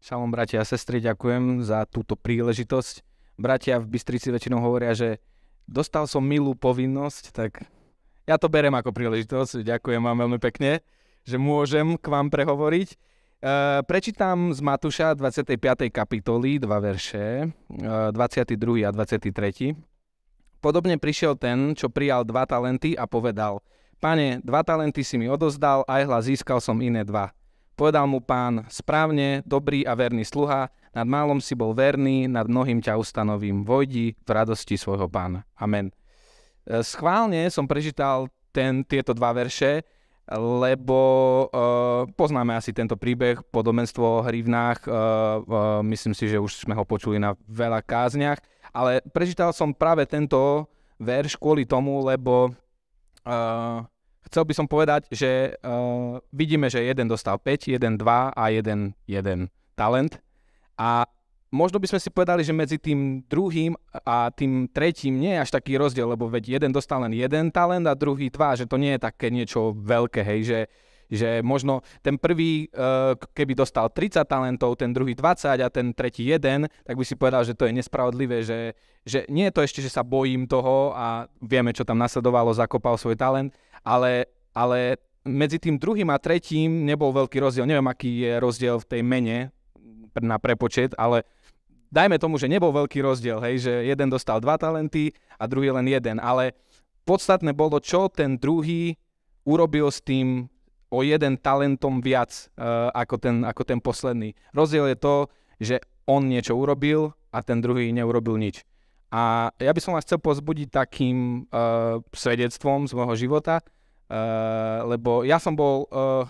Šalom, bratia a sestry, ďakujem za túto príležitosť. Bratia v Bystrici väčšinou hovoria, že dostal som milú povinnosť, tak ja to berem ako príležitosť. Ďakujem vám veľmi pekne, že môžem k vám prehovoriť. E, prečítam z Matúša 25. kapitoly dva verše, e, 22. a 23. Podobne prišiel ten, čo prijal dva talenty a povedal, Pane, dva talenty si mi odozdal, a hla získal som iné dva. Povedal mu pán, správne, dobrý a verný sluha, nad málom si bol verný, nad mnohým ťa ustanovím, vojdi v radosti svojho pána. Amen. E, schválne som prečítal ten, tieto dva verše, lebo uh, poznáme asi tento príbeh, podobenstvo o hrivnách, uh, uh, myslím si, že už sme ho počuli na veľa kázniach, ale prečítal som práve tento verš kvôli tomu, lebo uh, chcel by som povedať, že uh, vidíme, že jeden dostal 5, jeden 2 a jeden, jeden talent. A možno by sme si povedali, že medzi tým druhým a tým tretím nie je až taký rozdiel, lebo veď jeden dostal len jeden talent a druhý dva, že to nie je také niečo veľké, hej, že uh, že možno ten prvý, eh, keby dostal 30 talentov, ten druhý 20 a ten tretí 1, tak by si povedal, že to je nespravodlivé, že, že nie je to ešte, že sa bojím toho a vieme, čo tam nasledovalo, zakopal svoj talent, ale, ale medzi tým druhým a tretím nebol veľký rozdiel. Neviem, aký je rozdiel v tej mene na prepočet, ale dajme tomu, že nebol veľký rozdiel, hej, že jeden dostal dva talenty a druhý len jeden, ale podstatné bolo, čo ten druhý urobil s tým o jeden talentom viac uh, ako, ten, ako ten posledný. Rozdiel je to, že on niečo urobil a ten druhý neurobil nič. A ja by som vás chcel pozbudiť takým uh, svedectvom z môjho života, uh, lebo ja som bol uh,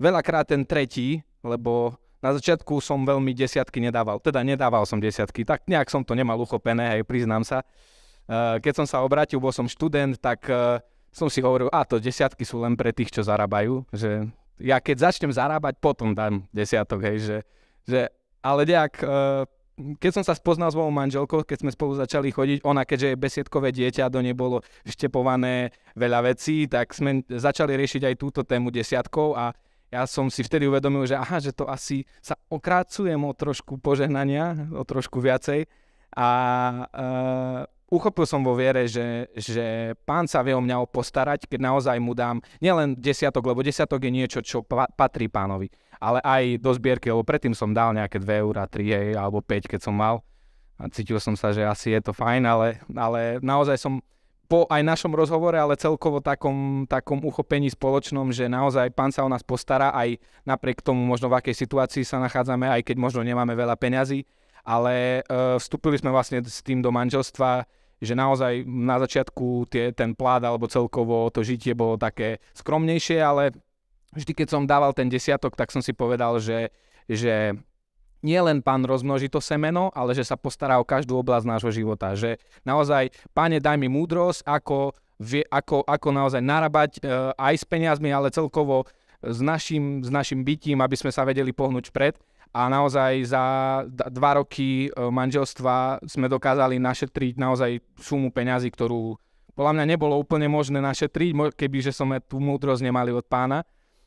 veľakrát ten tretí, lebo na začiatku som veľmi desiatky nedával. Teda nedával som desiatky, tak nejak som to nemal uchopené, aj priznám sa. Uh, keď som sa obrátil, bol som študent, tak uh, som si hovoril, a to desiatky sú len pre tých, čo zarábajú, že ja keď začnem zarábať, potom dám desiatok, hej, že, že ale nejak, e, keď som sa spoznal s mojou manželkou, keď sme spolu začali chodiť, ona keďže je besiedkové dieťa, do nej bolo štepované veľa vecí, tak sme začali riešiť aj túto tému desiatkov a ja som si vtedy uvedomil, že aha, že to asi sa okrácujem o trošku požehnania, o trošku viacej a uh, uchopil som vo viere, že, že pán sa vie o mňa postarať, keď naozaj mu dám nielen desiatok, lebo desiatok je niečo, čo pa- patrí pánovi, ale aj do zbierky, lebo predtým som dal nejaké 2 eurá, 3 alebo 5, keď som mal. A cítil som sa, že asi je to fajn, ale, ale naozaj som po aj našom rozhovore, ale celkovo takom, takom uchopení spoločnom, že naozaj pán sa o nás postará aj napriek tomu možno v akej situácii sa nachádzame, aj keď možno nemáme veľa peňazí, ale e, vstúpili sme vlastne s tým do manželstva že naozaj na začiatku tie, ten plát alebo celkovo to žitie bolo také skromnejšie, ale vždy keď som dával ten desiatok, tak som si povedal, že, že nie len pán rozmnoží to semeno, ale že sa postará o každú oblasť nášho života. Že naozaj, páne, daj mi múdrosť, ako, vie, ako, ako naozaj narabať e, aj s peniazmi, ale celkovo s našim, s našim bytím, aby sme sa vedeli pohnúť pred a naozaj za dva roky e, manželstva sme dokázali našetriť naozaj sumu peňazí, ktorú podľa mňa nebolo úplne možné našetriť, keby že sme tú múdrosť nemali od pána.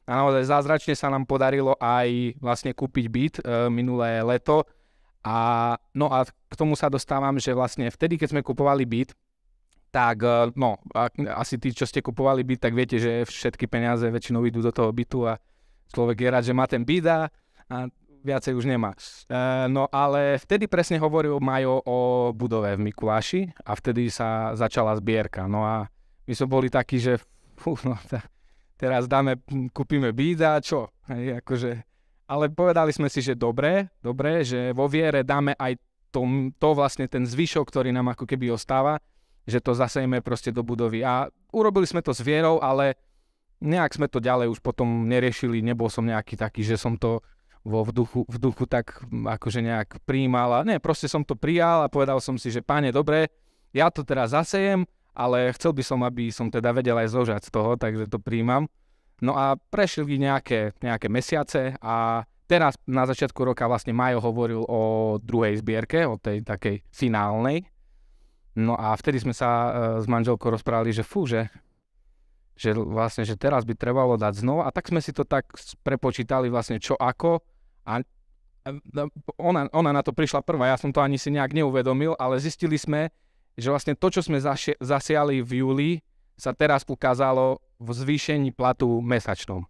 A naozaj zázračne sa nám podarilo aj vlastne kúpiť byt e, minulé leto. A, no a k tomu sa dostávam, že vlastne vtedy, keď sme kupovali byt, tak e, no, a, asi tí, čo ste kupovali byt, tak viete, že všetky peniaze väčšinou idú do toho bytu a človek je rád, že má ten byt a, a viacej už nemá. E, no ale vtedy presne hovoril Majo o budove v Mikuláši a vtedy sa začala zbierka. No a my sme boli takí, že fú, no, tá, teraz dáme, kúpime byt a čo? Hej, akože, ale povedali sme si, že dobre, dobre, že vo viere dáme aj to, to vlastne ten zvyšok, ktorý nám ako keby ostáva, že to zasejme proste do budovy. A urobili sme to s vierou, ale nejak sme to ďalej už potom neriešili, nebol som nejaký taký, že som to vo v duchu, v duchu tak akože nejak prijímal. A nie, proste som to prijal a povedal som si, že páne, dobre, ja to teraz zasejem, ale chcel by som, aby som teda vedel aj zložať z toho, takže to príjmam. No a prešli nejaké, nejaké mesiace a teraz na začiatku roka vlastne Majo hovoril o druhej zbierke, o tej takej finálnej. No a vtedy sme sa e, s manželkou rozprávali, že fú, že, že vlastne, že teraz by trebalo dať znova. A tak sme si to tak prepočítali vlastne čo ako. A no, ona, ona na to prišla prvá, ja som to ani si nejak neuvedomil, ale zistili sme, že vlastne to, čo sme zaši- zasiali v júli, sa teraz ukázalo v zvýšení platu mesačnom.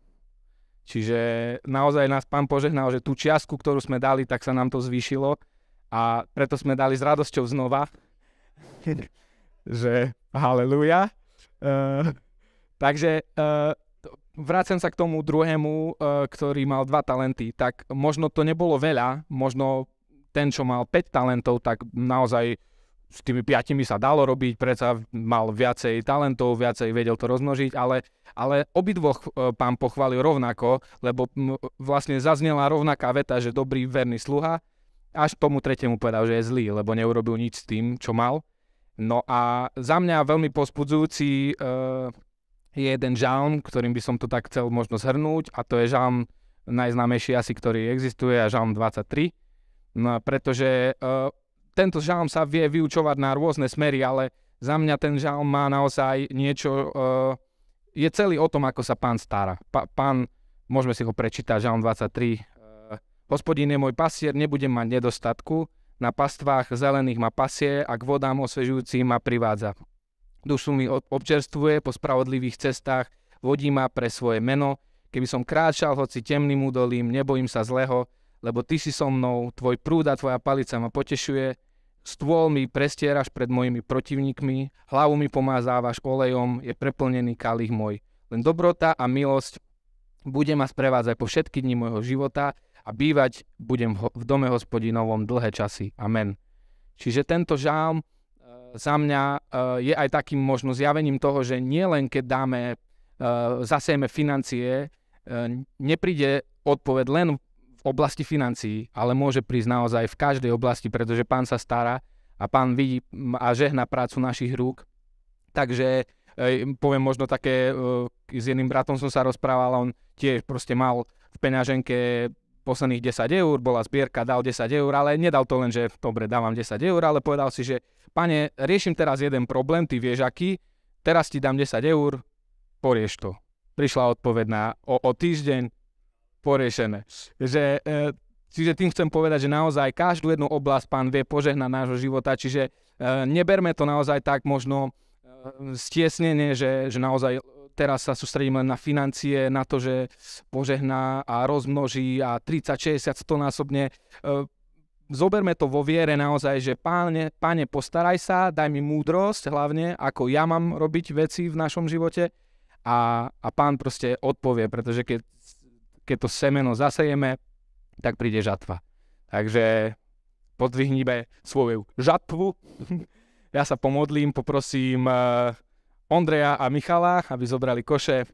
Čiže naozaj nás pán požehnal, že tú čiastku, ktorú sme dali, tak sa nám to zvýšilo a preto sme dali s radosťou znova, že haleluja. Uh, eh, takže uh, vrácem sa k tomu druhému, e, ktorý mal dva talenty, tak možno to nebolo veľa, možno ten, čo mal 5 talentov, tak naozaj s tými piatimi sa dalo robiť, predsa mal viacej talentov, viacej vedel to rozmnožiť, ale, ale obidvoch e, pán pochválil rovnako, lebo vlastne zaznela rovnaká veta, že dobrý verný sluha, až tomu tretiemu povedal, že je zlý, lebo neurobil nič s tým, čo mal. No a za mňa veľmi pospudzujúci e, je jeden žalm, ktorým by som to tak chcel možno zhrnúť a to je žalm najznámejší asi, ktorý existuje a žalm 23, no, pretože uh, tento žalm sa vie vyučovať na rôzne smery, ale za mňa ten žalm má naozaj niečo, uh, je celý o tom, ako sa pán stará. Pa, pán, môžeme si ho prečítať, žalm 23, e, Hospodín hospodin je môj pasier, nebudem mať nedostatku, na pastvách zelených ma pasie a k vodám osvežujúcim ma privádza. Dušu mi občerstvuje po spravodlivých cestách, vodí ma pre svoje meno. Keby som kráčal hoci temným údolím, nebojím sa zleho, lebo ty si so mnou, tvoj prúd a tvoja palica ma potešuje. Stôl mi prestieraš pred mojimi protivníkmi, hlavu mi pomázávaš olejom, je preplnený kalich môj. Len dobrota a milosť bude ma sprevádzať po všetky dni môjho života a bývať budem v dome hospodinovom dlhé časy. Amen. Čiže tento žálm za mňa eh, je aj takým možno zjavením toho, že nie len keď dáme, eh, zasejeme financie, eh, nepríde odpoved len v oblasti financií, ale môže prísť naozaj v každej oblasti, pretože pán sa stará a pán vidí a žehna prácu našich rúk. Takže poviem možno také, s jedným bratom som sa rozprával, on tiež proste mal v peňaženke posledných 10 eur, bola zbierka, dal 10 eur, ale nedal to len, že dobre, dávam 10 eur, ale povedal si, že pane, riešim teraz jeden problém, ty vieš aký, teraz ti dám 10 eur, porieš to. Prišla odpoveď na o, o týždeň, poriešené. Že, e, čiže tým chcem povedať, že naozaj každú jednu oblasť pán vie požehnať nášho života, čiže e, neberme to naozaj tak možno e, stiesnenie, že, že naozaj teraz sa sústredím len na financie, na to, že požehná a rozmnoží a 30, 60, 100 násobne. Zoberme to vo viere naozaj, že páne, páne, postaraj sa, daj mi múdrosť hlavne, ako ja mám robiť veci v našom živote a, a pán proste odpovie, pretože keď, keď to semeno zasejeme, tak príde žatva. Takže podvihnime svoju žatvu. ja sa pomodlím, poprosím e, Ondreja a Michala, aby zobrali koše.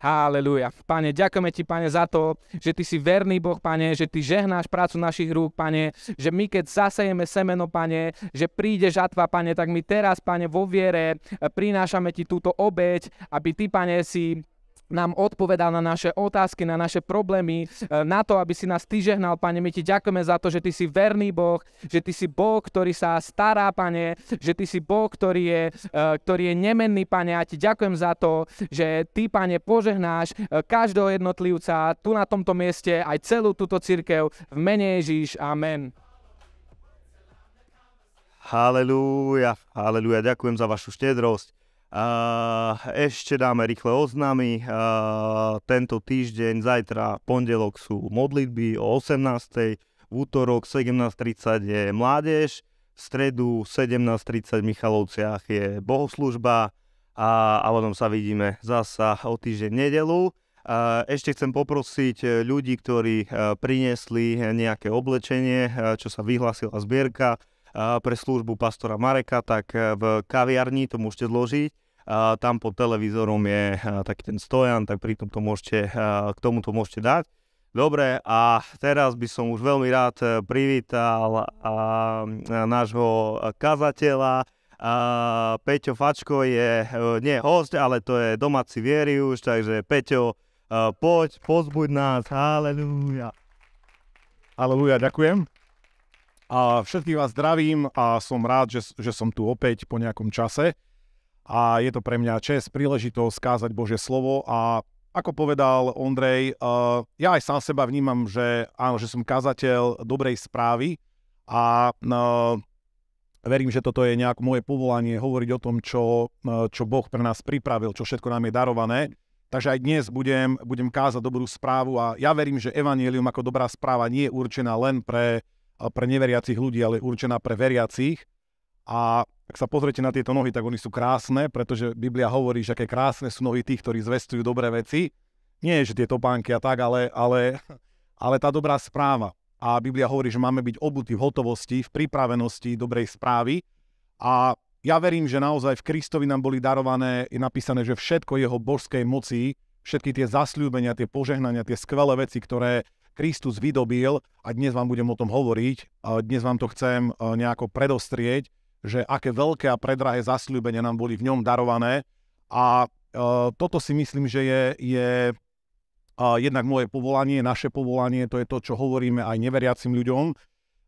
Haleluja. Pane, ďakujeme Ti, Pane, za to, že Ty si verný Boh, Pane, že Ty žehnáš prácu našich rúk, Pane, že my keď zasejeme semeno, Pane, že príde žatva, Pane, tak my teraz, Pane, vo viere prinášame Ti túto obeď, aby Ty, Pane, si nám odpovedal na naše otázky, na naše problémy, e, na to, aby si nás Ty žehnal, Pane. My Ti ďakujeme za to, že Ty si verný Boh, že Ty si Boh, ktorý sa stará, Pane, že Ty si Boh, ktorý je, e, ktorý je nemenný, Pane. A Ti ďakujem za to, že Ty, Pane, požehnáš e, každého jednotlivca tu na tomto mieste, aj celú túto církev. V mene Ježíš. Amen. Halelúja, halelúja, ďakujem za vašu štedrosť ešte dáme rýchle oznámy. tento týždeň, zajtra, pondelok sú modlitby o 18.00. V útorok 17.30 je mládež. V stredu 17.30 v Michalovciach je bohoslužba. A, a potom sa vidíme zasa o týždeň nedelu. ešte chcem poprosiť ľudí, ktorí e, priniesli nejaké oblečenie, e, čo sa vyhlásila zbierka, pre službu pastora Mareka, tak e, v kaviarni to môžete zložiť. Tam pod televízorom je e, taký ten stojan, tak pri tom to môžete, e, k tomu to môžete dať. Dobre, a teraz by som už veľmi rád privítal nášho kazateľa. Peťo Fačko je, nie host, ale to je domáci viery už, takže Peťo, poď, pozbuď nás, halleluja. Halleluja, ďakujem. A všetkých vás zdravím a som rád, že, že som tu opäť po nejakom čase. A je to pre mňa čest, príležitosť skázať Bože slovo a ako povedal Ondrej, uh, ja aj sám seba vnímam, že áno, že som kazateľ dobrej správy a uh, verím, že toto je nejak moje povolanie hovoriť o tom, čo, uh, čo Boh pre nás pripravil, čo všetko nám je darované. Takže aj dnes budem, budem kázať dobrú správu a ja verím, že Evangelium ako dobrá správa nie je určená len pre uh, pre neveriacich ľudí, ale určená pre veriacich. A ak sa pozriete na tieto nohy, tak oni sú krásne, pretože Biblia hovorí, že aké krásne sú nohy tých, ktorí zvestujú dobré veci. Nie, že tie topánky a tak, ale, ale, ale tá dobrá správa. A Biblia hovorí, že máme byť obutí v hotovosti, v pripravenosti dobrej správy. A ja verím, že naozaj v Kristovi nám boli darované, je napísané, že všetko jeho božskej moci, všetky tie zasľúbenia, tie požehnania, tie skvelé veci, ktoré Kristus vydobil a dnes vám budem o tom hovoriť. Dnes vám to chcem e, nejako predostrieť, že aké veľké a predrahé zasľúbenia nám boli v ňom darované. A e, toto si myslím, že je, je jednak moje povolanie, naše povolanie, to je to, čo hovoríme aj neveriacim ľuďom,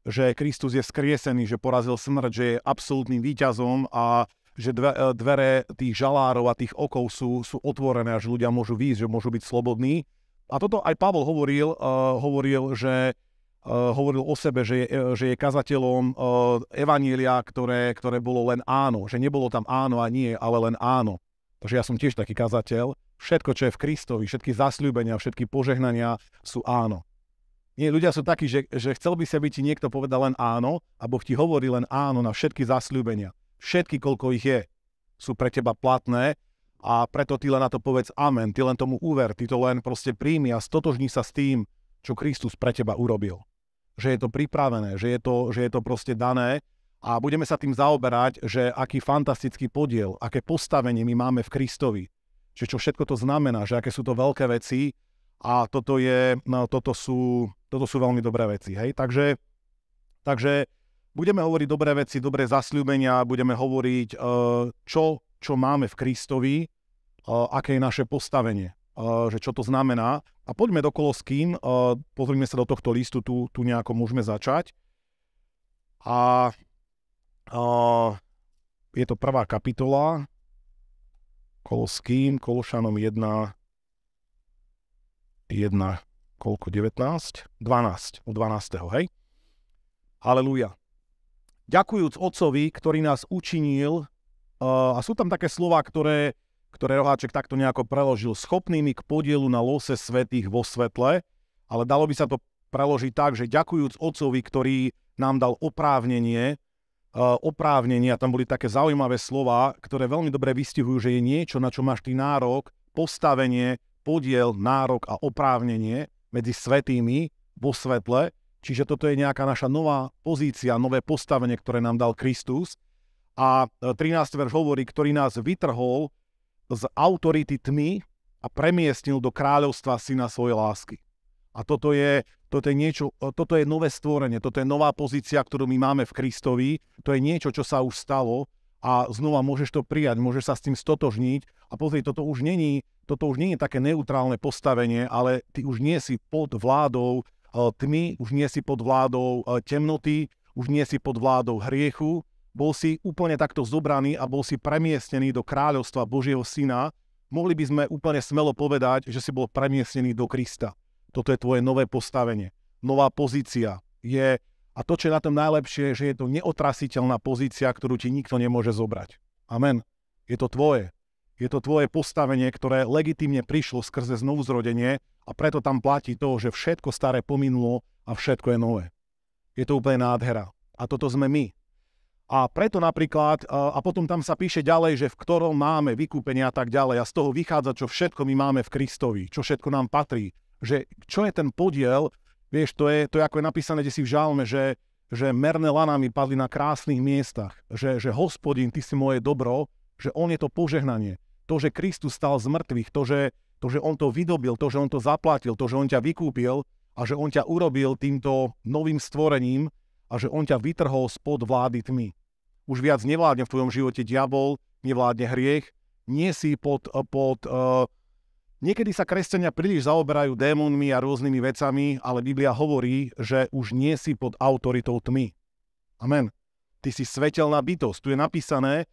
že Kristus je skriesený, že porazil smrť, že je absolútnym výťazom a že e, dvere tých žalárov a tých okov sú, sú otvorené, že ľudia môžu výjsť, že môžu byť slobodní. A toto aj Pavel hovoril, uh, hovoril že uh, hovoril o sebe, že je, eh, že je kazateľom uh, evanília, ktoré, ktoré bolo len áno. Že nebolo tam áno a nie, ale len áno. Takže ja som tiež taký kazateľ. Všetko, čo je v Kristovi, všetky zasľúbenia, všetky požehnania sú áno. Nie, ľudia sú takí, že, že chcel by sa by ti niekto povedal len áno a Boh ti hovorí len áno na všetky zasľúbenia. Všetky, koľko ich je, sú pre teba platné a preto ty len na to povedz amen, ty len tomu uver, ty to len proste príjmi a stotožní sa s tým, čo Kristus pre teba urobil. Že je to pripravené, že je to, že je to proste dané a budeme sa tým zaoberať, že aký fantastický podiel, aké postavenie my máme v Kristovi. Že čo všetko to znamená, že aké sú to veľké veci a toto, je, no, toto, sú, toto sú veľmi dobré veci. Hej? Takže, takže budeme hovoriť dobré veci, dobré zasľúbenia, budeme hovoriť, e, čo čo máme v Kristovi, aké je naše postavenie, že čo to znamená. A poďme do Koloským, pozrime sa do tohto listu, tu, tu nejako môžeme začať. A, a je to prvá kapitola, Koloským, Kološanom 1, 1, koľko, 19? 12, od 12. hej? Halelúja. Ďakujúc Otcovi, ktorý nás učinil Uh, a sú tam také slova, ktoré, ktoré Roháček takto nejako preložil. Schopnými k podielu na lose svetých vo svetle, ale dalo by sa to preložiť tak, že ďakujúc Otcovi, ktorý nám dal oprávnenie, uh, oprávnenie, a tam boli také zaujímavé slova, ktoré veľmi dobre vystihujú, že je niečo, na čo máš ty nárok, postavenie, podiel, nárok a oprávnenie medzi svetými vo svetle. Čiže toto je nejaká naša nová pozícia, nové postavenie, ktoré nám dal Kristus a 13. E, verš hovorí, ktorý nás vytrhol z autority tmy a premiestnil do kráľovstva syna svojej lásky. A toto je, toto, je niečo, e, toto je nové stvorenie, toto je nová pozícia, ktorú my máme v Kristovi. To je niečo, čo sa už stalo a znova môžeš to prijať, môžeš sa s tým stotožniť. A pozri, toto už není, toto už nie je také neutrálne postavenie, ale ty už nie si pod vládou e, tmy, už nie si pod vládou temnoty, už nie si pod vládou hriechu, bol si úplne takto zobraný a bol si premiestnený do kráľovstva Božieho syna, mohli by sme úplne smelo povedať, že si bol premiestnený do Krista. Toto je tvoje nové postavenie, nová pozícia. Je, a to, čo je na tom najlepšie, že je to neotrasiteľná pozícia, ktorú ti nikto nemôže zobrať. Amen. Je to tvoje. Je to tvoje postavenie, ktoré legitimne prišlo skrze znovuzrodenie a preto tam platí to, že všetko staré pominulo a všetko je nové. Je to úplne nádhera. A toto sme my. A preto napríklad, a potom tam sa píše ďalej, že v ktorom máme vykúpenie a tak ďalej. A z toho vychádza, čo všetko my máme v Kristovi, čo všetko nám patrí. Že čo je ten podiel, vieš, to je, to je ako je napísané, kde si v žalme, že, že merné lanami padli na krásnych miestach, že, že hospodin, ty si moje dobro, že on je to požehnanie. To, že Kristus stal z mŕtvych, to že, to, že on to vydobil, to, že on to zaplatil, to, že on ťa vykúpil a že on ťa urobil týmto novým stvorením a že on ťa vytrhol spod vlády tmy už viac nevládne v tvojom živote diabol, nevládne hriech, nie si pod, eh, pod uh, Niekedy sa kresťania príliš zaoberajú démonmi a rôznymi vecami, ale Biblia hovorí, že už nie si pod autoritou tmy. Amen. Ty si svetelná bytosť. Tu je napísané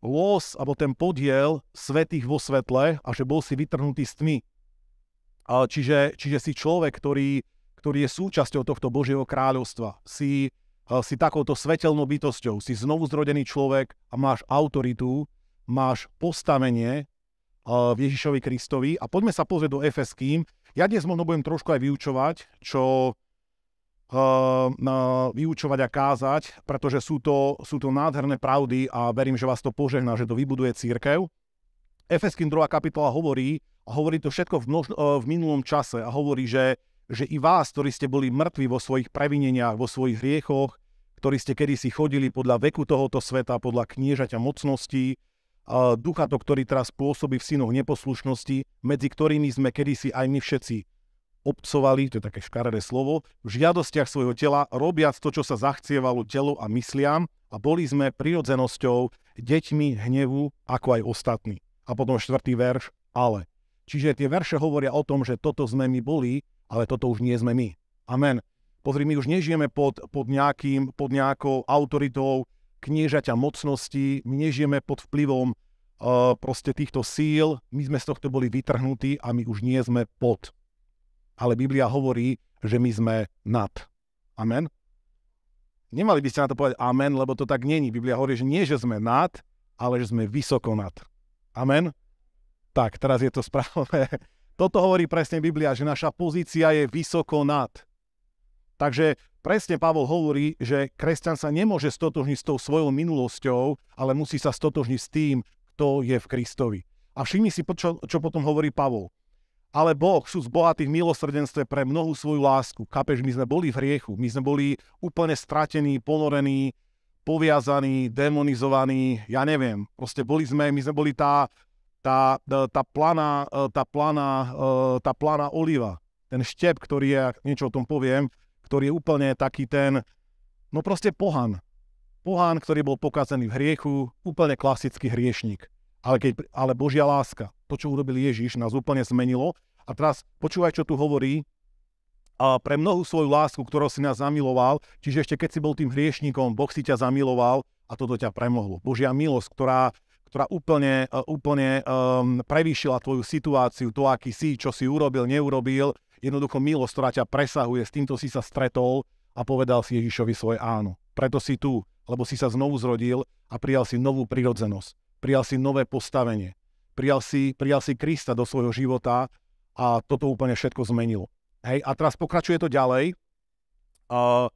los, alebo ten podiel svetých vo svetle a že bol si vytrhnutý z tmy. čiže, čiže si človek, ktorý, ktorý je súčasťou tohto Božieho kráľovstva. Si, Eh, si takouto svetelnou bytosťou, si znovu zrodený človek a máš autoritu, máš postavenie eh, v Ježišovi Kristovi. A poďme sa pozrieť do FSK. Ja dnes možno budem trošku aj vyučovať, čo eh, vyučovať a kázať, pretože sú to, sú to nádherné pravdy a verím, že vás to požehná, že to vybuduje církev. Efeským 2. kapitola hovorí, a hovorí to všetko v, množ, v minulom čase a hovorí, že že i vás, ktorí ste boli mŕtvi vo svojich previneniach, vo svojich hriechoch, ktorí ste kedysi chodili podľa veku tohoto sveta, podľa kniežaťa mocností, ducha to, ktorý teraz pôsobí v synoch neposlušnosti, medzi ktorými sme kedysi aj my všetci obcovali, to je také škaredé slovo, v žiadostiach svojho tela, robiac to, čo sa zachcievalo telu a mysliam a boli sme prirodzenosťou, deťmi hnevu, ako aj ostatní. A potom štvrtý verš, ale. Čiže tie verše hovoria o tom, že toto sme my boli, ale toto už nie sme my. Amen. Pozri, my už nežijeme pod, pod nejakým, pod nejakou autoritou kniežaťa mocnosti, my nežijeme pod vplyvom uh, proste týchto síl, my sme z tohto boli vytrhnutí a my už nie sme pod. Ale Biblia hovorí, že my sme nad. Amen. Nemali by ste na to povedať amen, lebo to tak není. Biblia hovorí, že nie, že sme nad, ale že sme vysoko nad. Amen? Tak, teraz je to správne. Toto hovorí presne Biblia, že naša pozícia je vysoko nad. Takže presne Pavol hovorí, že kresťan sa nemôže stotožniť s tou svojou minulosťou, ale musí sa stotožniť s tým, kto je v Kristovi. A všimni si, čo, čo potom hovorí Pavol. Ale Boh, sú bohatý v milosrdenstve pre mnohú svoju lásku. Kapež, my sme boli v hriechu, my sme boli úplne stratení, ponorení, poviazaní, demonizovaní, ja neviem. Proste boli sme, my sme boli tá tá, e, tá, plana, e, tá, plana, e, tá plana oliva, ten štep, ktorý je, niečo o tom poviem, ktorý je úplne taký ten, no proste pohan. Pohan, ktorý bol pokazený v hriechu, úplne klasický hriešnik. Ale, keď, ale Božia láska, to, čo urobil Ježiš, nás úplne zmenilo. A teraz počúvaj, čo tu hovorí. A pre mnohú svoju lásku, ktorou si nás zamiloval, čiže ešte keď si bol tým hriešnikom, Boh si ťa zamiloval a toto ťa premohlo. Božia milosť, ktorá ktorá úplne, e, úplne um, prevýšila tvoju situáciu, to, aký si, čo si urobil, neurobil. Jednoducho milosť, ktorá ťa presahuje, s týmto si sa stretol a povedal si Ježišovi svoje áno. Preto si tu, lebo si sa znovu zrodil a prijal si novú prirodzenosť. Prijal si nové postavenie. Prijal si, prijal si Krista do svojho života a toto úplne všetko zmenilo. Hej, a teraz pokračuje to ďalej. Uh,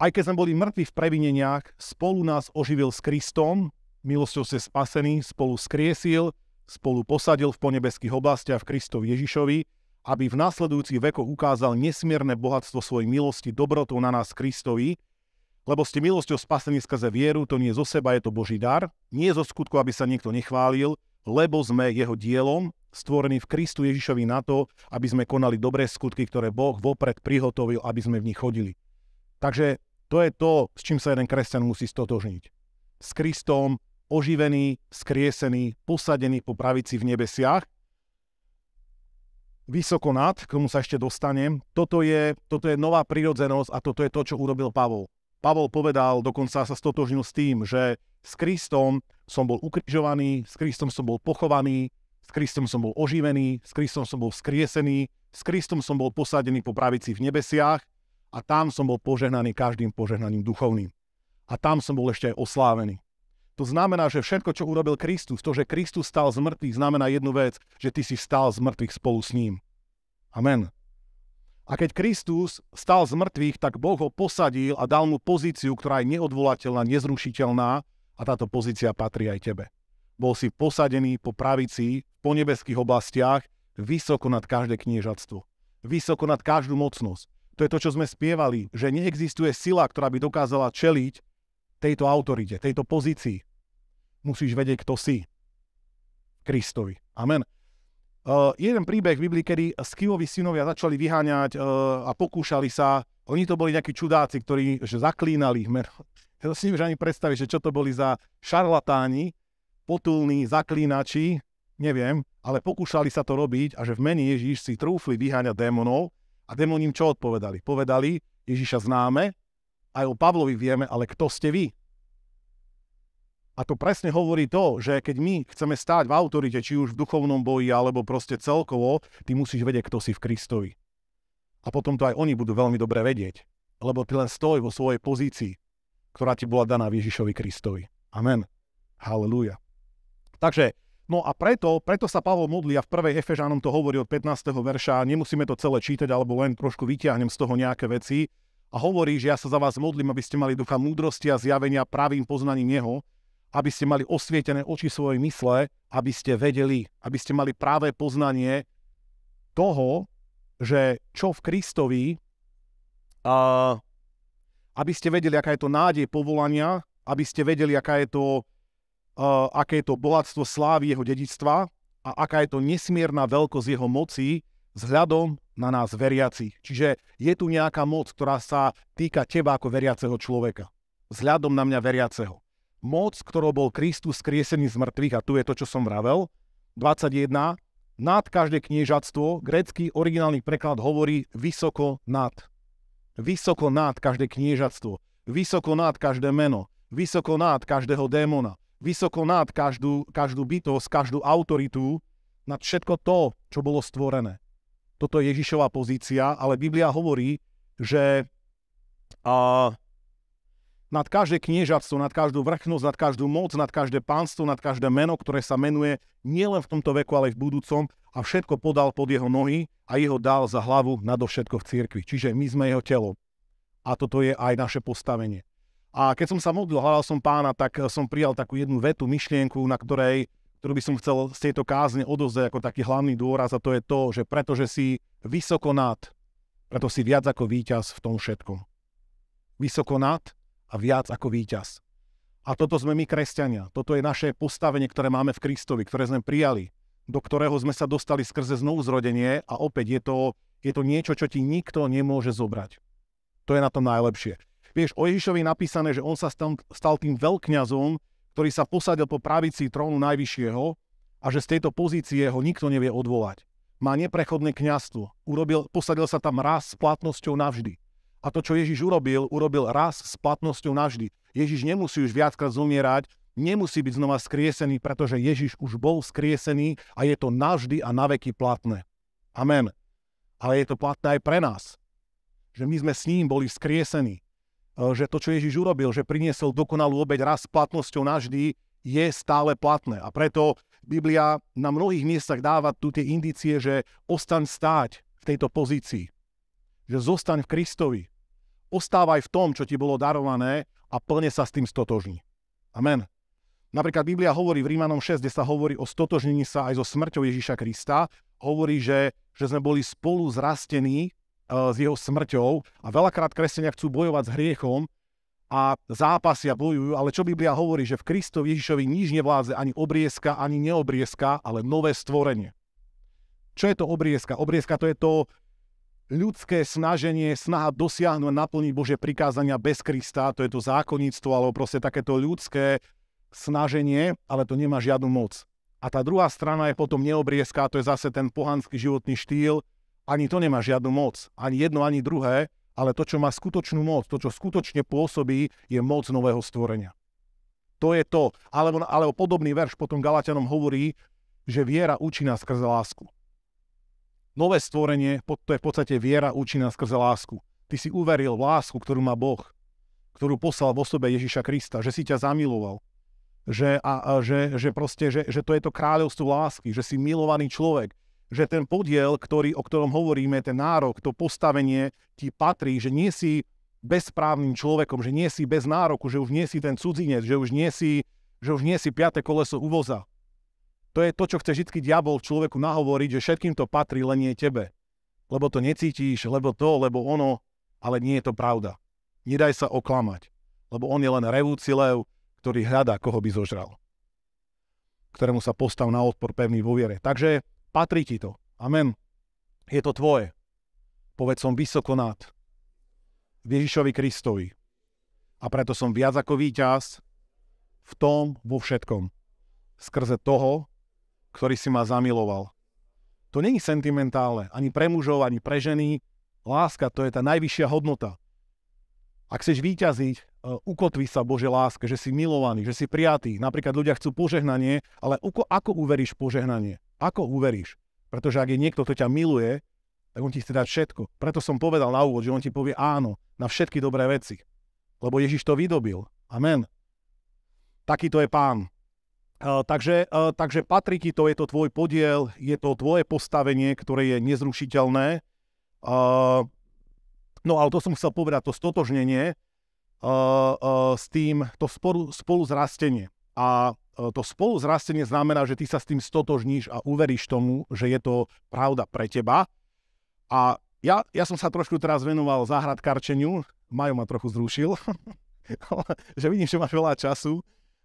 aj keď sme boli mŕtvi v previneniach, spolu nás oživil s Kristom, Milosťou ste spasení, spolu skriesil, spolu posadil v ponebeských oblastiach v Kristovi Ježišovi, aby v následujúcich vekoch ukázal nesmierne bohatstvo svojej milosti dobrotou na nás Kristovi, lebo ste milosťou spasení skrze vieru, to nie zo seba, je to Boží dar, nie zo skutku, aby sa niekto nechválil, lebo sme jeho dielom, stvorení v Kristu Ježišovi na to, aby sme konali dobré skutky, ktoré Boh vopred prihotovil, aby sme v nich chodili. Takže to je to, s čím sa jeden kresťan musí stotožniť. S Kristom, oživený, skriesený, posadený po pravici v nebesiach. Vysoko nad, k tomu sa ešte dostanem, toto je, toto je nová prirodzenosť a toto je to, čo urobil Pavol. Pavol povedal, dokonca sa stotožnil s tým, že s Kristom som bol ukrižovaný, s Kristom som bol pochovaný, s Kristom som bol oživený, s Kristom som bol skriesený, s Kristom som bol posadený po pravici v nebesiach a tam som bol požehnaný každým požehnaním duchovným. A tam som bol ešte aj oslávený. To znamená, že všetko, čo urobil Kristus, to, že Kristus stal z mŕtvych, znamená jednu vec, že ty si stal z mŕtvych spolu s ním. Amen. A keď Kristus stal z mŕtvych, tak Boh ho posadil a dal mu pozíciu, ktorá je neodvolateľná, nezrušiteľná a táto pozícia patrí aj tebe. Bol si posadený po pravici, po nebeských oblastiach, vysoko nad každé kniežatstvo, vysoko nad každú mocnosť. To je to, čo sme spievali, že neexistuje sila, ktorá by dokázala čeliť tejto autorite, tejto pozícii. Musíš vedieť, kto si. Kristovi. Amen. Uh, jeden príbeh v Biblii, kedy Skivovi synovia začali vyháňať uh, a pokúšali sa. Oni to boli nejakí čudáci, ktorí že zaklínali. Mer, ja si už ani predstaviť, že čo to boli za šarlatáni, potulní zaklínači, neviem, ale pokúšali sa to robiť a že v mene Ježíš si trúfli vyháňať démonov a démoni im čo odpovedali? Povedali, Ježíša známe, aj o Pavlovi vieme, ale kto ste vy? A to presne hovorí to, že keď my chceme stáť v autorite, či už v duchovnom boji, alebo proste celkovo, ty musíš vedieť, kto si v Kristovi. A potom to aj oni budú veľmi dobre vedieť, lebo ty len stoj vo svojej pozícii, ktorá ti bola daná Ježišovi Kristovi. Amen. Halleluja. Takže, no a preto, preto sa Pavol modlí a v prvej Efežánom to hovorí od 15. verša, nemusíme to celé čítať, alebo len trošku vyťahnem z toho nejaké veci, a hovorí, že ja sa za vás modlím, aby ste mali ducha múdrosti a zjavenia pravým poznaním neho, aby ste mali osvietené oči svojej mysle, aby ste vedeli, aby ste mali práve poznanie toho, že čo v Kristovi, a aby ste vedeli, aká je to nádej povolania, aby ste vedeli, aká je to, uh, aké je to bohatstvo slávy jeho dedictva a aká je to nesmierna veľkosť jeho moci, vzhľadom na nás veriacich. Čiže je tu nejaká moc, ktorá sa týka teba ako veriaceho človeka. Vzhľadom na mňa veriaceho. Moc, ktorou bol Kristus skriesený z mŕtvych, a tu je to, čo som vravel, 21, nad každé kniežatstvo, grécky originálny preklad hovorí vysoko nad. Vysoko nad každé kniežatstvo, vysoko nad každé meno, vysoko nad každého démona, vysoko nad každú, každú bytosť, každú autoritu, nad všetko to, čo bolo stvorené. Toto je Ježišová pozícia, ale Biblia hovorí, že a, nad každé kniežatstvo, nad každú vrchnosť, nad každú moc, nad každé pánstvo, nad každé meno, ktoré sa menuje nielen v tomto veku, ale aj v budúcom a všetko podal pod jeho nohy a jeho dal za hlavu nadovšetko v cirkvi. Čiže my sme jeho telo. A toto je aj naše postavenie. A keď som sa modlil, hľadal som pána, tak som prijal takú jednu vetu, myšlienku, na ktorej ktorú by som chcel z tejto kázne odozdať ako taký hlavný dôraz a to je to, že pretože si vysoko nad, preto si viac ako víťaz v tom všetkom. Vysoko nad a viac ako víťaz. A toto sme my, kresťania. Toto je naše postavenie, ktoré máme v Kristovi, ktoré sme prijali, do ktorého sme sa dostali skrze znovuzrodenie a opäť je to, je to niečo, čo ti nikto nemôže zobrať. To je na tom najlepšie. Vieš, o Ježišovi napísané, že on sa stal, stal tým veľkňazom, ktorý sa posadil po pravici trónu najvyššieho a že z tejto pozície ho nikto nevie odvolať. Má neprechodné kňazstvo. Urobil, posadil sa tam raz s platnosťou navždy. A to, čo Ježiš urobil, urobil raz s platnosťou navždy. Ježiš nemusí už viackrát zomierať, nemusí byť znova skriesený, pretože Ježiš už bol skriesený a je to navždy a naveky platné. Amen. Ale je to platné aj pre nás, že my sme s ním boli skriesení. E, že to, čo Ježiš urobil, že priniesol dokonalú obeď raz platnosťou naždy, je stále platné. A preto Biblia na mnohých miestach dáva tu tie indície, že ostaň stáť v tejto pozícii. Že zostaň v Kristovi. Ostávaj v tom, čo ti bolo darované a plne sa s tým stotožní. Amen. Napríklad Biblia hovorí v Rímanom 6, kde sa hovorí o stotožnení sa aj so smrťou Ježíša Krista. Hovorí, že, že sme boli spolu zrastení Eh, s jeho smrťou a veľakrát kresťania chcú bojovať s hriechom a zápasia, bojujú, ale čo Biblia hovorí, že v Kristovi Ježišovi nič nevládze ani obrieska, ani neobrieska, ale nové stvorenie. Čo je to obrieska? Obrieska to je to ľudské snaženie, snaha dosiahnuť, naplniť Bože prikázania bez Krista, to je to zákonníctvo, alebo proste takéto ľudské snaženie, ale to nemá žiadnu moc. A tá druhá strana je potom neobrieská, to je zase ten pohanský životný štýl, ani to nemá žiadnu moc, ani jedno, ani druhé, ale to, čo má skutočnú moc, to, čo skutočne pôsobí, je moc nového stvorenia. To je to. Alebo, alebo podobný verš potom Galatianom hovorí, že viera učí nás skrze lásku. Nové stvorenie, to je v podstate viera učí nás skrze lásku. Ty si uveril v lásku, ktorú má Boh, ktorú poslal v osobe Ježiša Krista, že si ťa zamiloval, že, a, a, že, že, proste, že, že to je to kráľovstvo lásky, že si milovaný človek, že ten podiel, ktorý, o ktorom hovoríme, ten nárok, to postavenie ti patrí, že nie si bezprávnym človekom, že nie si bez nároku, že už nie si ten cudzinec, že už nie si, že už nie si piate koleso uvoza. To je to, čo chce vždy diabol človeku nahovoriť, že všetkým to patrí, len nie tebe. Lebo to necítiš, lebo to, lebo ono, ale nie je to pravda. Nedaj sa oklamať, lebo on je len revúci lev, ktorý hľadá, koho by zožral ktorému sa postav na odpor pevný vo viere. Takže Patrí ti to. Amen. Je to tvoje. Povedz som vysoko nad. Ježišovi Kristovi. A preto som viac ako víťaz v tom, vo všetkom. Skrze toho, ktorý si ma zamiloval. To není sentimentálne, ani pre mužov, ani pre ženy. Láska, to je tá najvyššia hodnota. Ak chceš výťaziť, e, ukotví sa Bože láske, že si milovaný, že si prijatý. Napríklad ľudia chcú požehnanie, ale ako, ako uveríš požehnanie? Ako uveríš? Pretože ak je niekto, kto ťa miluje, tak on ti chce dať všetko. Preto som povedal na úvod, že on ti povie áno na všetky dobré veci. Lebo Ježiš to vydobil. Amen. Takýto je pán. Uh, takže, uh, takže patrí ti to, je to tvoj podiel, je to tvoje postavenie, ktoré je nezrušiteľné. Uh, No ale to som chcel povedať, to stotožnenie uh, uh, s tým, to spolu, spolu A uh, to spoluzrastenie znamená, že ty sa s tým stotožníš a uveríš tomu, že je to pravda pre teba. A ja, ja som sa trošku teraz venoval záhradkarčeniu, Majo ma trochu zrušil, že vidím, že máš veľa času.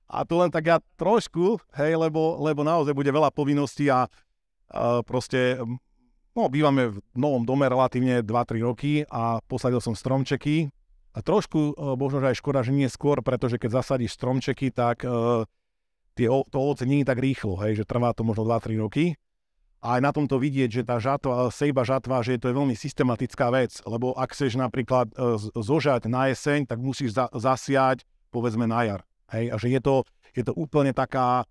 A to len tak ja trošku, hej, lebo, lebo naozaj bude veľa povinností a uh, proste No, bývame v novom dome relatívne 2-3 roky a posadil som stromčeky. A trošku, e, možno, že aj škoda, že nie skôr, pretože keď zasadíš stromčeky, tak e, tie, to ovoce nie je tak rýchlo, hej, že trvá to možno 2-3 roky. A aj na tomto vidieť, že tá žatva, sejba žatva, že to je veľmi systematická vec, lebo ak chceš napríklad e, zožať na jeseň, tak musíš za, zasiať povedzme na jar. Hej, a že je to, je to úplne taká,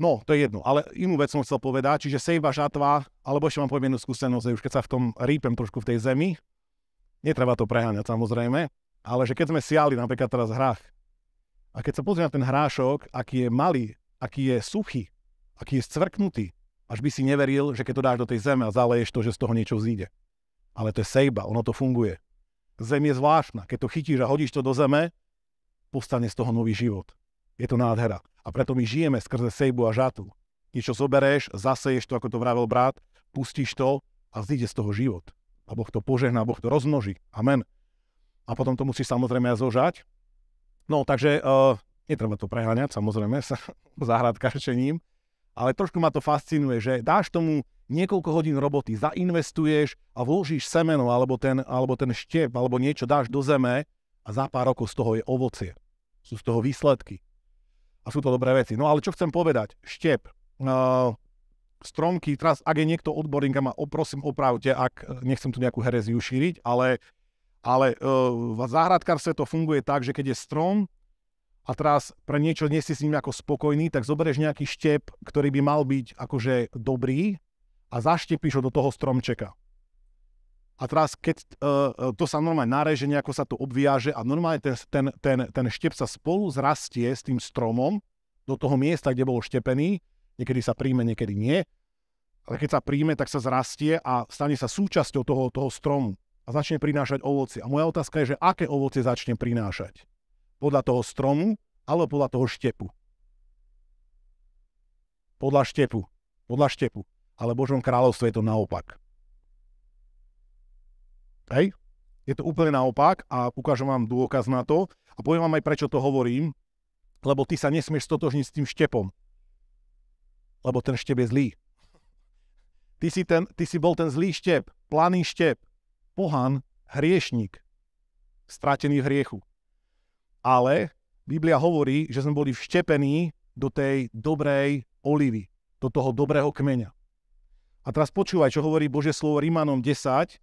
No, to je jedno, ale inú vec som chcel povedať, čiže sejba, žatva, alebo ešte vám poviem jednu skúsenosť, už keď sa v tom rýpem trošku v tej zemi, netreba to preháňať samozrejme, ale že keď sme siali napríklad teraz hrách, a keď sa pozrie na ten hrášok, aký je malý, aký je suchý, aký je scvrknutý, až by si neveril, že keď to dáš do tej zeme a zaleješ to, že z toho niečo vzíde. Ale to je sejba, ono to funguje. Zem je zvláštna. Keď to chytíš a hodíš to do zeme, postane z toho nový život. Je to nádhera. A preto my žijeme skrze sejbu a žatu. Niečo zoberieš, zaseješ to, ako to vravel brat, pustíš to a zíde z toho život. A Boh to požehná, Boh to rozmnoží. Amen. A potom to musíš samozrejme aj zožať. No, takže uh, netreba to preháňať, samozrejme, sa záhradkarčením. Ale trošku ma to fascinuje, že dáš tomu niekoľko hodín roboty, zainvestuješ a vložíš semeno alebo ten, alebo ten štep alebo niečo dáš do zeme a za pár rokov z toho je ovocie. Sú z toho výsledky. A sú to dobré veci. No ale čo chcem povedať? Štep. Uh, stromky, teraz ak je niekto odborník a ma oprosím, opravte, ak e, nechcem tu nejakú hereziu šíriť, ale, ale uh, v záhradkárstve to funguje tak, že keď je strom a teraz pre niečo nie si s ním ako spokojný, tak zoberieš nejaký štep, ktorý by mal byť akože dobrý a zaštepíš ho do toho stromčeka. A teraz, keď uh, to sa normálne náreže, nejako sa to obviaže a normálne ten, ten, ten, ten štep sa spolu zrastie s tým stromom do toho miesta, kde bol štepený. Niekedy sa príjme, niekedy nie. Ale keď sa príjme, tak sa zrastie a stane sa súčasťou toho, toho stromu a začne prinášať ovoci. A moja otázka je, že aké ovocie začne prinášať? Podľa toho stromu alebo podľa toho štepu? Podľa štepu. Podľa štepu. Ale Božom kráľovstve je to naopak. Hej? Je to úplne naopak a ukážem vám dôkaz na to a poviem vám aj prečo to hovorím, lebo ty sa nesmieš stotožniť s tým štepom. Lebo ten štep je zlý. Ty si, ten, ty si bol ten zlý štep, planý štep, pohan, hriešnik, stratený v hriechu. Ale Biblia hovorí, že sme boli vštepení do tej dobrej olivy, do toho dobrého kmeňa. A teraz počúvaj, čo hovorí bože slovo Rímanom 10,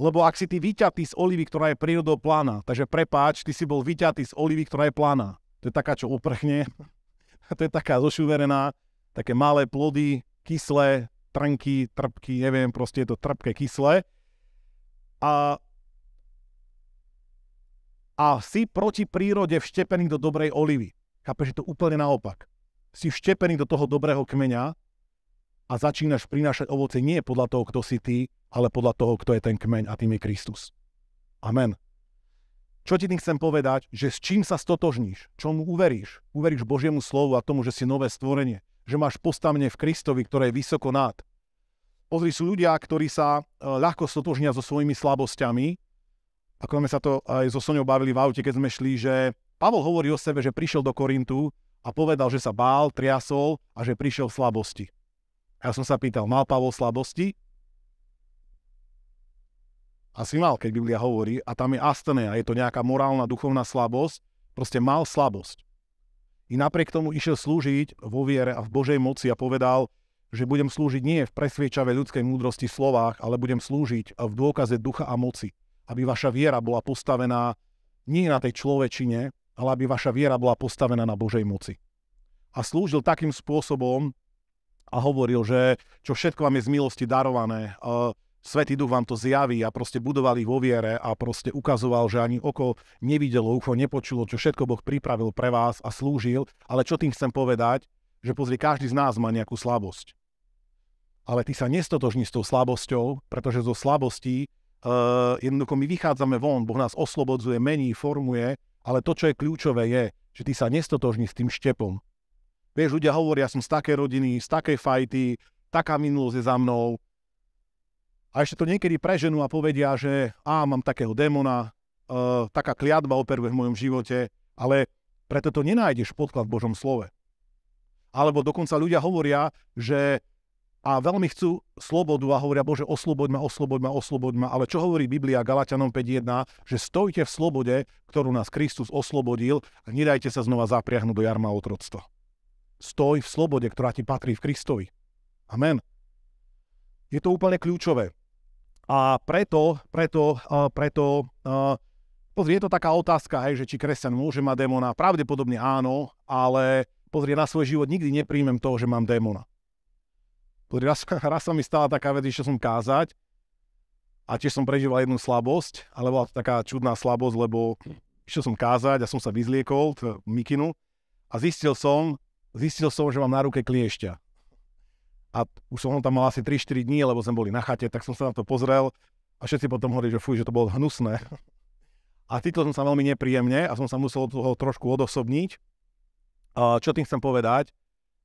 lebo ak si ty vyťatý z olivy, ktorá je prírodou plána, takže prepáč, ty si bol vyťatý z olivy, ktorá je plána. To je taká, čo uprchne. to je taká zošuverená, také malé plody, kyslé, trnky, trpky, neviem, proste je to trpké, kyslé. A, a si proti prírode vštepený do dobrej olivy. Chápeš, že to úplne naopak. Si vštepený do toho dobrého kmeňa, a začínaš prinášať ovoce nie podľa toho, kto si ty, ale podľa toho, kto je ten kmeň a tým je Kristus. Amen. Čo ti tým chcem povedať, že s čím sa stotožníš, čomu uveríš, uveríš Božiemu slovu a tomu, že si nové stvorenie, že máš postavenie v Kristovi, ktoré je vysoko nad. Pozri, sú ľudia, ktorí sa e, ľahko stotožnia so svojimi slabosťami, ako sme sa to aj so Soňou bavili v aute, keď sme šli, že Pavol hovorí o sebe, že prišiel do Korintu a povedal, že sa bál, triasol a že prišiel v slabosti. Ja som sa pýtal, mal Pavol slabosti? Asi mal, keď Biblia hovorí, a tam je a je to nejaká morálna, duchovná slabosť, proste mal slabosť. I napriek tomu išiel slúžiť vo viere a v Božej moci a povedal, že budem slúžiť nie v presviečavej ľudskej múdrosti v slovách, ale budem slúžiť v dôkaze ducha a moci, aby vaša viera bola postavená nie na tej človečine, ale aby vaša viera bola postavená na Božej moci. A slúžil takým spôsobom, a hovoril, že čo všetko vám je z milosti darované, uh, Svetý duch vám to zjaví a proste budovali vo viere a proste ukazoval, že ani oko nevidelo, ucho nepočulo, čo všetko Boh pripravil pre vás a slúžil. Ale čo tým chcem povedať, že pozri, každý z nás má nejakú slabosť. Ale ty sa nestotožní s tou slabosťou, pretože zo slabostí uh, jednoducho my vychádzame von, Boh nás oslobodzuje, mení, formuje, ale to, čo je kľúčové, je, že ty sa nestotožní s tým štepom, Vieš, ľudia hovoria, som z takej rodiny, z takej fajty, taká minulosť je za mnou. A ešte to niekedy preženú a povedia, že á, mám takého démona, e, taká kliatba operuje v mojom živote, ale preto to nenájdeš podklad v Božom slove. Alebo dokonca ľudia hovoria, že a veľmi chcú slobodu a hovoria, Bože, osloboď ma, osloboď ma, osloboď ma. Ale čo hovorí Biblia Galatianom 5.1? Že stojte v slobode, ktorú nás Kristus oslobodil a nedajte sa znova zapriahnuť do jarma otroctva. Stoj v slobode, ktorá ti patrí v Kristovi. Amen. Je to úplne kľúčové. A preto, preto, preto Pozrie pozri, je to taká otázka, hej, že či kresťan môže mať démona. Pravdepodobne áno, ale pozri, na svoj život nikdy nepríjmem toho, že mám démona. Pozri, raz, raz sa mi stala taká vec, že som kázať a tiež som prežíval jednu slabosť, ale bola to taká čudná slabosť, lebo išiel som kázať a som sa vyzliekol, t- mikinu, a zistil som, zistil som, že mám na ruke kliešťa. A už som ho tam mal asi 3-4 dní, lebo sme boli na chate, tak som sa na to pozrel a všetci potom hovorili, že fuj, že to bolo hnusné. A cítil som sa veľmi nepríjemne a som sa musel toho trošku odosobniť. A čo tým chcem povedať,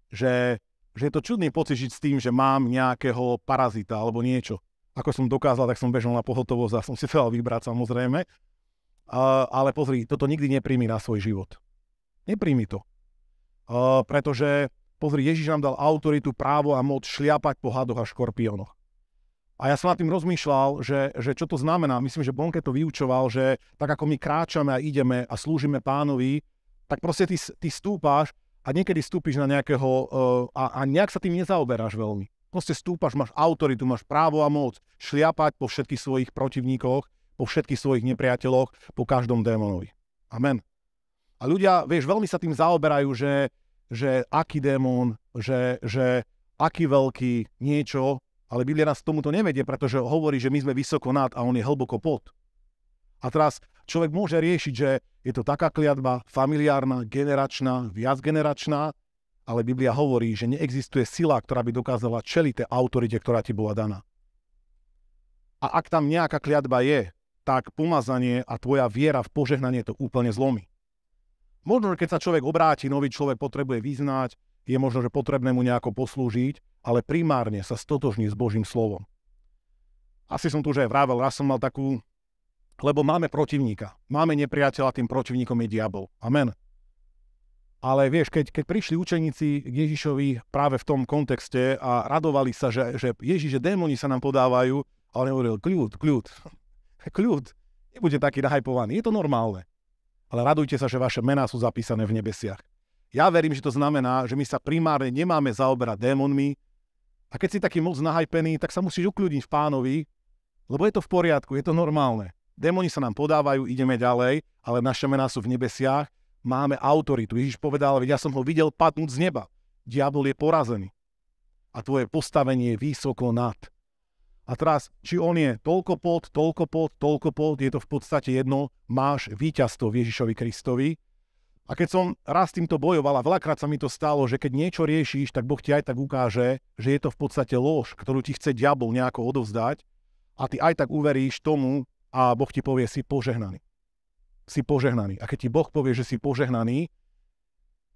že, že je to čudný pocit žiť s tým, že mám nejakého parazita alebo niečo. Ako som dokázal, tak som bežal na pohotovosť a som si chcel vybrať samozrejme. A, ale pozri, toto nikdy nepríjmi na svoj život. Nepríjmi to pretože pozri, Ježiš nám dal autoritu, právo a moc šliapať po hadoch a škorpiónoch. A ja som nad tým rozmýšľal, že, že čo to znamená. Myslím, že Bonke to vyučoval, že tak ako my kráčame a ideme a slúžime pánovi, tak proste ty, ty stúpaš a niekedy stúpiš na nejakého... Uh, a, a nejak sa tým nezaoberáš veľmi. Proste stúpaš, máš autoritu, máš právo a moc šliapať po všetkých svojich protivníkoch, po všetkých svojich nepriateľoch, po každom démonovi. Amen. A ľudia, vieš, veľmi sa tým zaoberajú, že, že aký démon, že, že aký veľký niečo, ale Biblia nás tomuto nevedie, pretože hovorí, že my sme vysoko nad a on je hlboko pod. A teraz človek môže riešiť, že je to taká kliatba, familiárna, generačná, viacgeneračná, ale Biblia hovorí, že neexistuje sila, ktorá by dokázala čeliť tej autorite, ktorá ti bola daná. A ak tam nejaká kliatba je, tak pomazanie a tvoja viera v požehnanie to úplne zlomí. Možno, že keď sa človek obráti, nový človek potrebuje vyznať, je možno, že potrebné mu nejako poslúžiť, ale primárne sa stotožní s Božím slovom. Asi som tu už aj vravel, raz som mal takú, lebo máme protivníka, máme nepriateľa, tým protivníkom je diabol. Amen. Ale vieš, keď, keď prišli učeníci k Ježišovi práve v tom kontexte a radovali sa, že, že Ježiš, že démoni sa nám podávajú, ale on hovoril, kľud, kľud, kľud, nebude taký nahajpovaný, je to normálne ale radujte sa, že vaše mená sú zapísané v nebesiach. Ja verím, že to znamená, že my sa primárne nemáme zaoberať démonmi a keď si taký moc nahajpený, tak sa musíš ukľudniť v pánovi, lebo je to v poriadku, je to normálne. Démoni sa nám podávajú, ideme ďalej, ale naše mená sú v nebesiach, máme autoritu. Ježiš povedal, veď ja som ho videl padnúť z neba. Diabol je porazený. A tvoje postavenie je vysoko nad. A teraz, či on je toľko pod, toľko pod, toľko pod, je to v podstate jedno, máš víťazstvo v Ježišovi Kristovi. A keď som raz týmto bojoval a veľakrát sa mi to stalo, že keď niečo riešiš, tak Boh ti aj tak ukáže, že je to v podstate lož, ktorú ti chce diabol nejako odovzdať a ty aj tak uveríš tomu a Boh ti povie, si požehnaný. Si požehnaný. A keď ti Boh povie, že si požehnaný,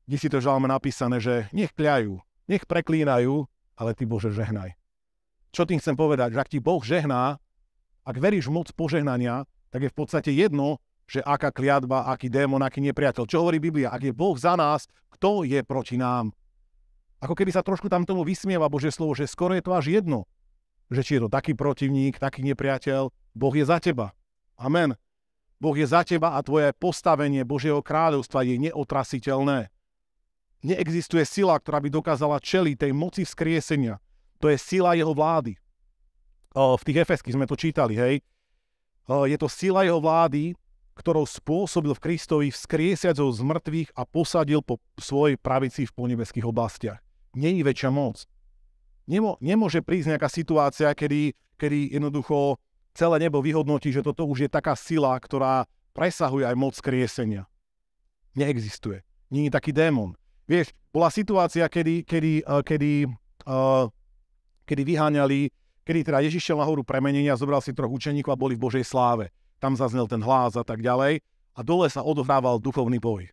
kde si to žalme napísané, že nech kľajú, nech preklínajú, ale ty Bože žehnaj. Čo tým chcem povedať? Že ak ti Boh žehná, ak veríš v moc požehnania, tak je v podstate jedno, že aká kliatba, aký démon, aký nepriateľ. Čo hovorí Biblia? Ak je Boh za nás, kto je proti nám? Ako keby sa trošku tam tomu vysmieva Bože slovo, že skoro je to až jedno. Že či je to taký protivník, taký nepriateľ, Boh je za teba. Amen. Boh je za teba a tvoje postavenie Božieho kráľovstva je neotrasiteľné. Neexistuje sila, ktorá by dokázala čeliť tej moci vzkriesenia, to je sila jeho vlády. V tých efeských sme to čítali, hej. Je to sila jeho vlády, ktorou spôsobil v Kristovi vzkriesiať z mŕtvych a posadil po svojej pravici v ponebeských oblastiach. Není väčšia moc. Nemo, nemôže prísť nejaká situácia, kedy, kedy jednoducho celé nebo vyhodnotí, že toto už je taká sila, ktorá presahuje aj moc kriesenia. Neexistuje. Není taký démon. Vieš, bola situácia, kedy, kedy, e, kedy uh, kedy vyháňali, kedy teda Ježiš šiel nahoru premenenia, zobral si troch učeníkov a boli v Božej sláve. Tam zaznel ten hlas a tak ďalej. A dole sa odohrával duchovný boj.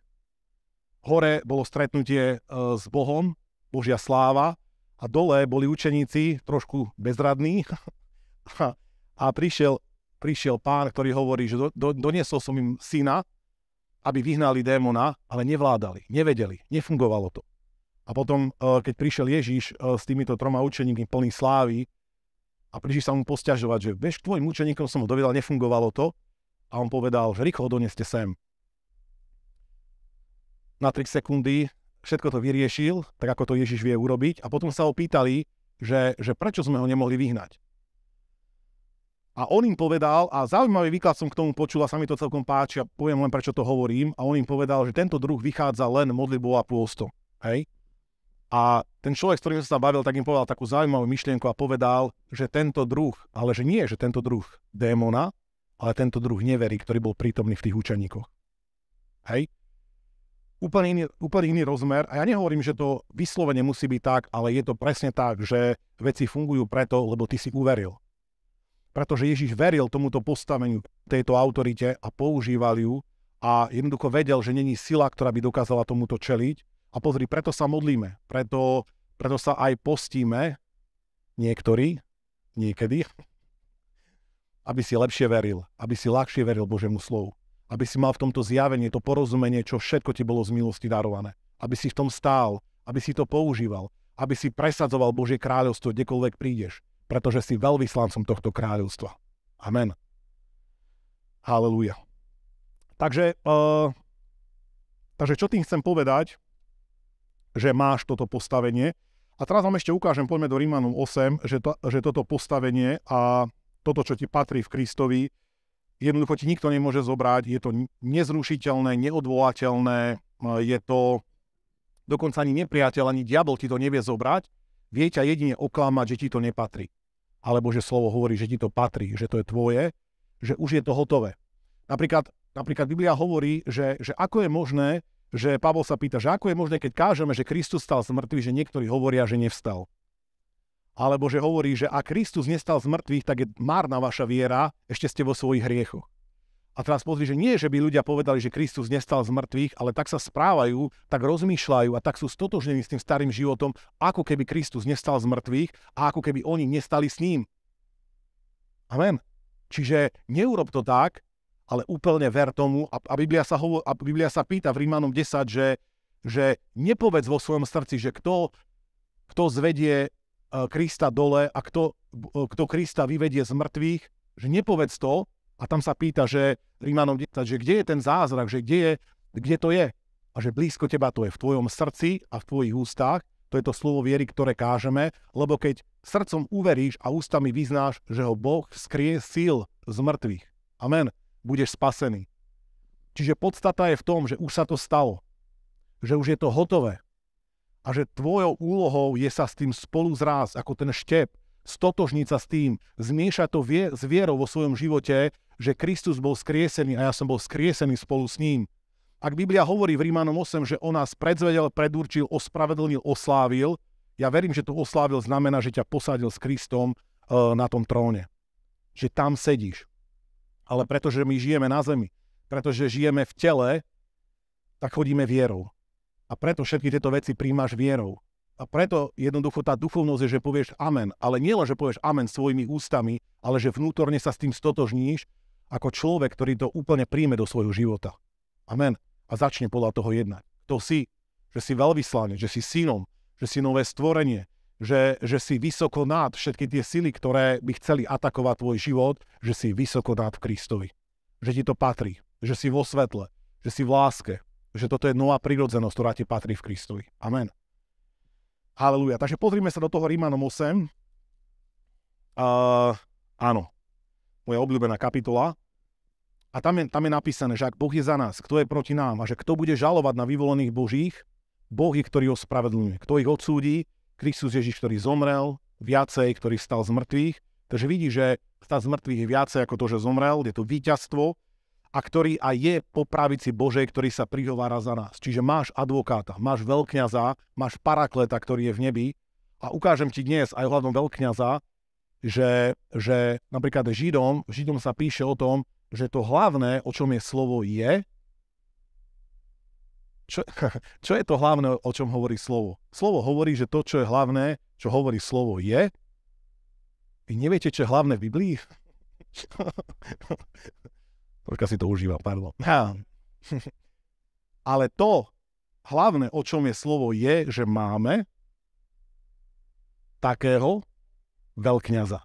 Hore bolo stretnutie e, s Bohom, Božia sláva a dole boli učeníci trošku bezradní a prišiel, prišiel pán, ktorý hovorí, že do, do, doniesol som im syna, aby vyhnali démona, ale nevládali, nevedeli, nefungovalo to. A potom, eh, keď prišiel Ježiš eh, s týmito troma učeníkmi plný slávy a prišli sa mu posťažovať, že vieš, tvojim učeníkom som ho dovedal, nefungovalo to. A on povedal, že rýchlo doneste sem. Na 3 sekundy všetko to vyriešil, tak ako to Ježiš vie urobiť. A potom sa ho pýtali, že, že prečo sme ho nemohli vyhnať. A on im povedal, a zaujímavý výklad som k tomu počul a sa mi to celkom páči a poviem len prečo to hovorím, a on im povedal, že tento druh vychádza len modlibou a pôstom. Hej? A ten človek, s ktorým som sa bavil, tak im povedal takú zaujímavú myšlienku a povedal, že tento druh, ale že nie, že tento druh démona, ale tento druh neverí, ktorý bol prítomný v tých učeníkoch. Hej? Úplne iný, úplne iný rozmer. A ja nehovorím, že to vyslovene musí byť tak, ale je to presne tak, že veci fungujú preto, lebo ty si uveril. Pretože Ježiš veril tomuto postaveniu, tejto autorite a používal ju a jednoducho vedel, že není sila, ktorá by dokázala tomuto čeliť a pozri, preto sa modlíme, preto, preto sa aj postíme, niektorí, niekedy, aby si lepšie veril, aby si ľahšie veril Božemu slovu, aby si mal v tomto zjavenie to porozumenie, čo všetko ti bolo z milosti darované, aby si v tom stál, aby si to používal, aby si presadzoval Božie kráľovstvo, kdekoľvek prídeš, pretože si veľvyslancom tohto kráľovstva. Amen. Halelúja. Takže, uh, takže čo tým chcem povedať, že máš toto postavenie. A teraz vám ešte ukážem, poďme do Rímanom 8, že, to, že toto postavenie a toto, čo ti patrí v Kristovi, jednoducho ti nikto nemôže zobrať, je to nezrušiteľné, neodvolateľné, je to dokonca ani nepriateľ, ani diabol ti to nevie zobrať, vie ťa jedine oklamať, že ti to nepatrí. Alebo že slovo hovorí, že ti to patrí, že to je tvoje, že už je to hotové. Napríklad, napríklad Biblia hovorí, že, že ako je možné, že Pavol sa pýta, že ako je možné, keď kážeme, že Kristus stal z mŕtvych, že niektorí hovoria, že nevstal. Alebo že hovorí, že ak Kristus nestal z mŕtvych, tak je márna vaša viera, ešte ste vo svojich hriechoch. A teraz pozri, že nie, že by ľudia povedali, že Kristus nestal z mŕtvych, ale tak sa správajú, tak rozmýšľajú a tak sú stotožnení s tým starým životom, ako keby Kristus nestal z mŕtvych a ako keby oni nestali s ním. Amen. Čiže neurob to tak, ale úplne ver tomu. A, a, Biblia, sa hovo, a Biblia sa pýta v Rímanom 10, že, že nepovedz vo svojom srdci, že kto, kto zvedie e, Krista dole a kto, e, kto Krista vyvedie z mŕtvych, že nepovedz to. A tam sa pýta, že Rímanom 10, že kde je ten zázrak, že kde, je, kde to je. A že blízko teba to je v tvojom srdci a v tvojich ústách. To je to slovo viery, ktoré kážeme, lebo keď srdcom uveríš a ústami vyznáš, že ho Boh síl z mŕtvych. Amen budeš spasený. Čiže podstata je v tom, že už sa to stalo, že už je to hotové a že tvojou úlohou je sa s tým spolu zráz, ako ten štep, stotožniť sa s tým, zmiešať to vie, s vierou vo svojom živote, že Kristus bol skriesený a ja som bol skriesený spolu s ním. Ak Biblia hovorí v Rímanom 8, že on nás predzvedel, predurčil, ospravedlnil, oslávil, ja verím, že to oslávil znamená, že ťa posadil s Kristom e, na tom tróne. Že tam sedíš ale pretože my žijeme na zemi, pretože žijeme v tele, tak chodíme vierou. A preto všetky tieto veci príjmaš vierou. A preto jednoducho tá duchovnosť je, že povieš amen. Ale nie len, že povieš amen svojimi ústami, ale že vnútorne sa s tým stotožníš ako človek, ktorý to úplne príjme do svojho života. Amen. A začne podľa toho jednať. To si? Že si veľvyslanec, že si synom, že si nové stvorenie, že, že si vysoko nad všetky tie sily, ktoré by chceli atakovať tvoj život, že si vysoko nad Kristovi. Že ti to patrí, že si vo svetle, že si v láske, že toto je nová prírodzenosť, ktorá ti patrí v Kristovi. Amen. Halelujá. Takže pozrime sa do toho Rímanom 8. Uh, áno, moja obľúbená kapitola. A tam je, tam je napísané, že ak Boh je za nás, kto je proti nám a že kto bude žalovať na vyvolených Božích, Boh je, ktorý ho spravedlňuje. Kto ich odsúdi, Kristus Ježiš, ktorý zomrel, viacej, ktorý stal z mŕtvych. Takže vidí, že tá z mŕtvych je viacej ako to, že zomrel, je to víťazstvo a ktorý aj je po pravici Božej, ktorý sa prihovára za nás. Čiže máš advokáta, máš veľkňaza, máš parakleta, ktorý je v nebi a ukážem ti dnes aj hľadom veľkňaza, že, že napríklad Židom, Židom sa píše o tom, že to hlavné, o čom je slovo, je, čo, čo je to hlavné, o čom hovorí slovo? Slovo hovorí, že to, čo je hlavné, čo hovorí slovo, je... Vy neviete, čo je hlavné v Biblii? Troška si to užíva, pardon. Ale to hlavné, o čom je slovo, je, že máme takého veľkňaza.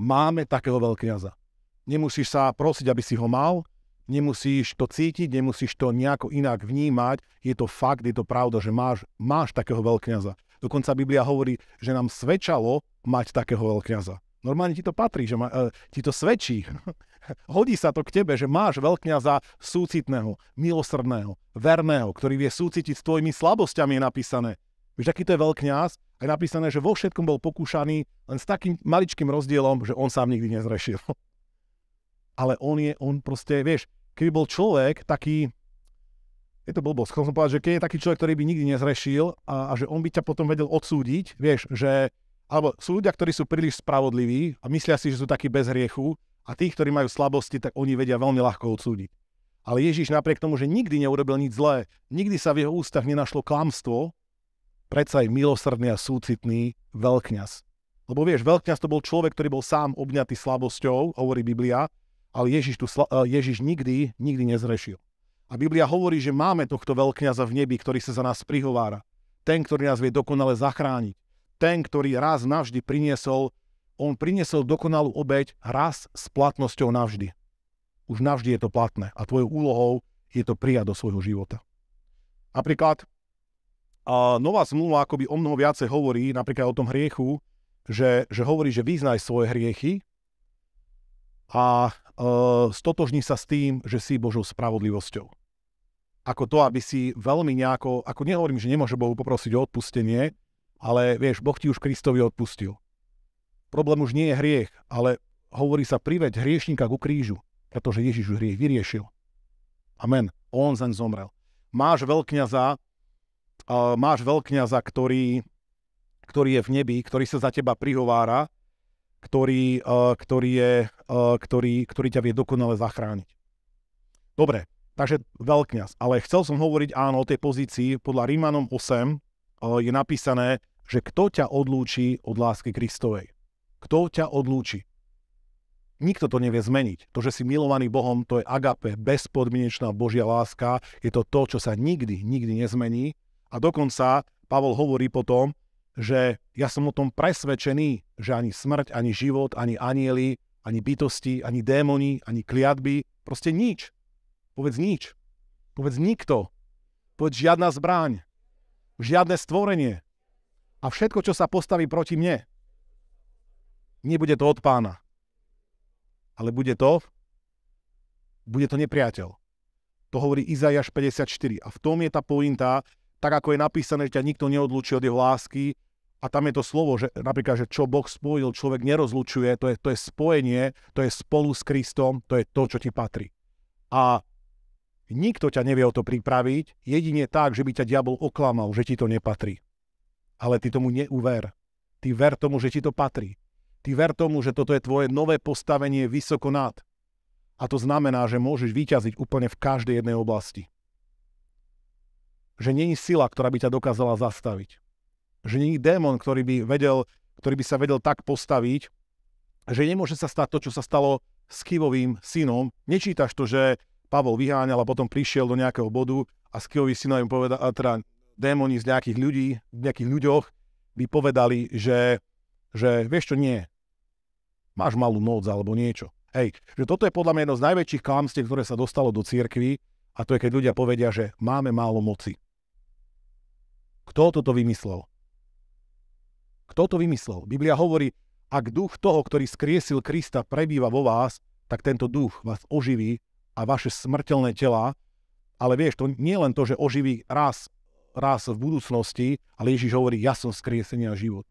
Máme takého veľkňaza. Nemusíš sa prosiť, aby si ho mal, Nemusíš to cítiť, nemusíš to nejako inak vnímať. Je to fakt, je to pravda, že máš, máš takého veľkňaza. Dokonca Biblia hovorí, že nám svedčalo mať takého veľkňaza. Normálne ti to patrí, že ma, e, ti to svedčí. Hodí sa to k tebe, že máš veľkňaza súcitného, milosrdného, verného, ktorý vie súcitiť s tvojimi slabosťami, je napísané. Vieš, aký to je veľkňaz? A je napísané, že vo všetkom bol pokúšaný len s takým maličkým rozdielom, že on sám nikdy nezrešil ale on je, on proste, vieš, keby bol človek taký, je to blbosť, chcel som povedať, že keď je taký človek, ktorý by nikdy nezrešil a, a že on by ťa potom vedel odsúdiť, vieš, že, alebo sú ľudia, ktorí sú príliš spravodliví a myslia si, že sú takí bez hriechu a tí, ktorí majú slabosti, tak oni vedia veľmi ľahko odsúdiť. Ale Ježiš napriek tomu, že nikdy neurobil nič zlé, nikdy sa v jeho ústach nenašlo klamstvo, predsa je milosrdný a súcitný veľkňaz. Lebo vieš, veľkňaz to bol človek, ktorý bol sám obňatý slabosťou, hovorí Biblia, ale Ježiš, tu, eh, Ježiš nikdy, nikdy nezrešil. A Biblia hovorí, že máme tohto veľkňaza v nebi, ktorý sa za nás prihovára. Ten, ktorý nás vie dokonale zachrániť. Ten, ktorý raz navždy priniesol, on priniesol dokonalú obeď raz s platnosťou navždy. Už navždy je to platné a tvojou úlohou je to prijať do svojho života. Napríklad a nová zmluva akoby o mnoho viacej hovorí napríklad o tom hriechu, že, že hovorí, že vyznaj svoje hriechy a, Ehm, stotožní sa s tým, že si Božou spravodlivosťou. Ako to, aby si veľmi nejako, ako nehovorím, že nemôže Bohu poprosiť o odpustenie, ale vieš, Boh ti už Kristovi odpustil. Problém už nie je hriech, ale hovorí sa priveď hriešníka ku krížu, pretože Ježiš už hriech vyriešil. Amen. On zaň zomrel. Máš veľkňaza, uh, máš veľkňaza, ktorý, ktorý je v nebi, ktorý sa za teba prihovára, ktorý, uh, ktorý je E, ktorý, ktorý ťa vie dokonale zachrániť. Dobre, takže veľkňaz. Ale chcel som hovoriť áno o tej pozícii. Podľa Rímanom 8 e, je napísané, že kto ťa odlúči od lásky Kristovej? Kto ťa odlúči? Nikto to nevie zmeniť. To, že si milovaný Bohom, to je agape, bezpodmienečná Božia láska. Je to to, čo sa nikdy, nikdy nezmení. A dokonca Pavol hovorí potom, že ja som o tom presvedčený, že ani smrť, ani život, ani anieli, ani bytosti, ani démoni, ani kliatby. Proste nič. Povedz nič. Povedz nikto. Povedz žiadna zbraň. Žiadne stvorenie. A všetko, čo sa postaví proti mne, nebude to od pána. Ale bude to, bude to nepriateľ. To hovorí Izajaš 54. A v tom je tá pointa, tak ako je napísané, že ťa nikto neodlučí od jeho lásky, a tam je to slovo, že napríklad, že čo Boh spojil, človek nerozlučuje, to je, to je spojenie, to je spolu s Kristom, to je to, čo ti patrí. A nikto ťa nevie o to pripraviť, jedine tak, že by ťa diabol oklamal, že ti to nepatrí. Ale ty tomu neuver. Ty ver tomu, že ti to patrí. Ty ver tomu, že toto je tvoje nové postavenie vysoko nad. A to znamená, že môžeš vyťaziť úplne v každej jednej oblasti. Že není sila, ktorá by ťa dokázala zastaviť že nie je démon, ktorý by, vedel, ktorý by sa vedel tak postaviť, že nemôže sa stať to, čo sa stalo s Kivovým synom. Nečítaš to, že Pavol vyháňal a potom prišiel do nejakého bodu a s Kivovým synom im povedal, a teda démoni z nejakých ľudí, v nejakých ľuďoch by povedali, že, že vieš čo, nie, máš malú noc alebo niečo. Hej, že toto je podľa mňa jedno z najväčších klamstiev, ktoré sa dostalo do cirkvi, a to je, keď ľudia povedia, že máme málo moci. Kto toto vymyslel? Kto to vymyslel? Biblia hovorí, ak duch toho, ktorý skriesil Krista, prebýva vo vás, tak tento duch vás oživí a vaše smrteľné tela, ale vieš, to nie len to, že oživí raz, raz v budúcnosti, ale Ježiš hovorí, ja som skriesenia život.